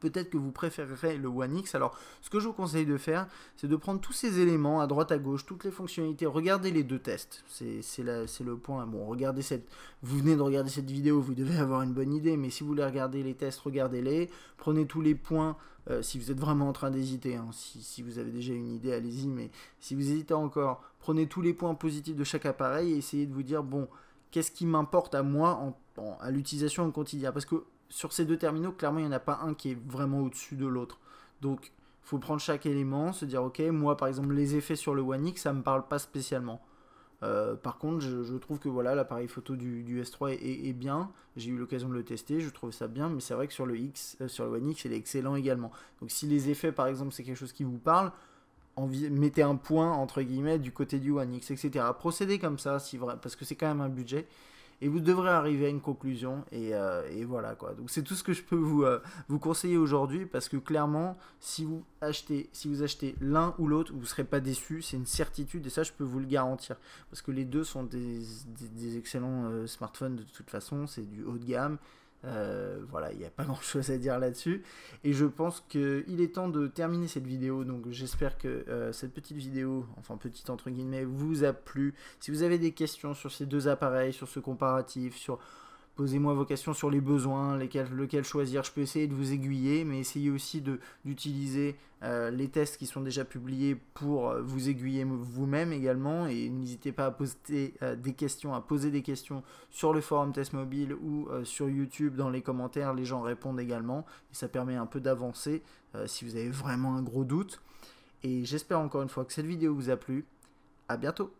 peut-être que vous préférerez le One X. Alors, ce que je vous conseille de faire, c'est de prendre tous ces éléments à droite, à gauche, toutes les fonctionnalités. Regardez les deux tests. C'est le point. Bon, regardez cette. Vous venez de regarder cette vidéo, vous devez avoir une bonne idée. Mais si vous voulez regarder les tests, regardez-les. Prenez tous les points. Euh, si vous êtes vraiment en train d'hésiter, hein. si, vous avez déjà une idée, allez-y. Mais si vous hésitez encore, prenez tous les points positifs de chaque appareil et essayez de vous dire bon, qu'est-ce qui m'importe à moi en, à l'utilisation au quotidien Parce que sur ces deux terminaux, clairement, il n'y en a pas un qui est vraiment au-dessus de l'autre. Donc, il faut prendre chaque élément, se dire, ok, moi, par exemple, les effets sur le One X, ça ne me parle pas spécialement. Euh, par contre, je, trouve que voilà, l'appareil photo du, S3 est, bien. J'ai eu l'occasion de le tester, je trouve ça bien, mais c'est vrai que sur le X, euh, sur le One X, il est excellent également. Donc, si les effets, par exemple, c'est quelque chose qui vous parle, mettez un point entre guillemets du côté du One X, etc. Procédez comme ça, si vrai, parce que c'est quand même un budget et vous devrez arriver à une conclusion euh, et, voilà quoi. Donc c'est tout ce que je peux vous, euh, vous conseiller aujourd'hui parce que clairement si vous achetez si vous achetez l'un ou l'autre vous ne serez pas déçu, c'est une certitude et ça je peux vous le garantir parce que les deux sont des, excellents euh, smartphones de toute façon, c'est du haut de gamme euh, voilà, il n'y a pas [LAUGHS] grand chose à dire là-dessus. Et je pense qu'il est temps de terminer cette vidéo. Donc j'espère que euh, cette petite vidéo, enfin petite entre guillemets, vous a plu. Si vous avez des questions sur ces deux appareils, sur ce comparatif, sur Posez-moi vos questions sur les besoins, lesquels, lequel choisir. Je peux essayer de vous aiguiller, mais essayez aussi d'utiliser euh, les tests qui sont déjà publiés pour euh, vous aiguiller vous-même également. Et n'hésitez pas à poser euh, des questions, à poser des questions sur le forum test mobile ou sur YouTube dans les commentaires. Les gens répondent également. Et ça permet un peu d'avancer si vous avez vraiment un gros doute. Et j'espère encore une fois que cette vidéo vous a plu. À bientôt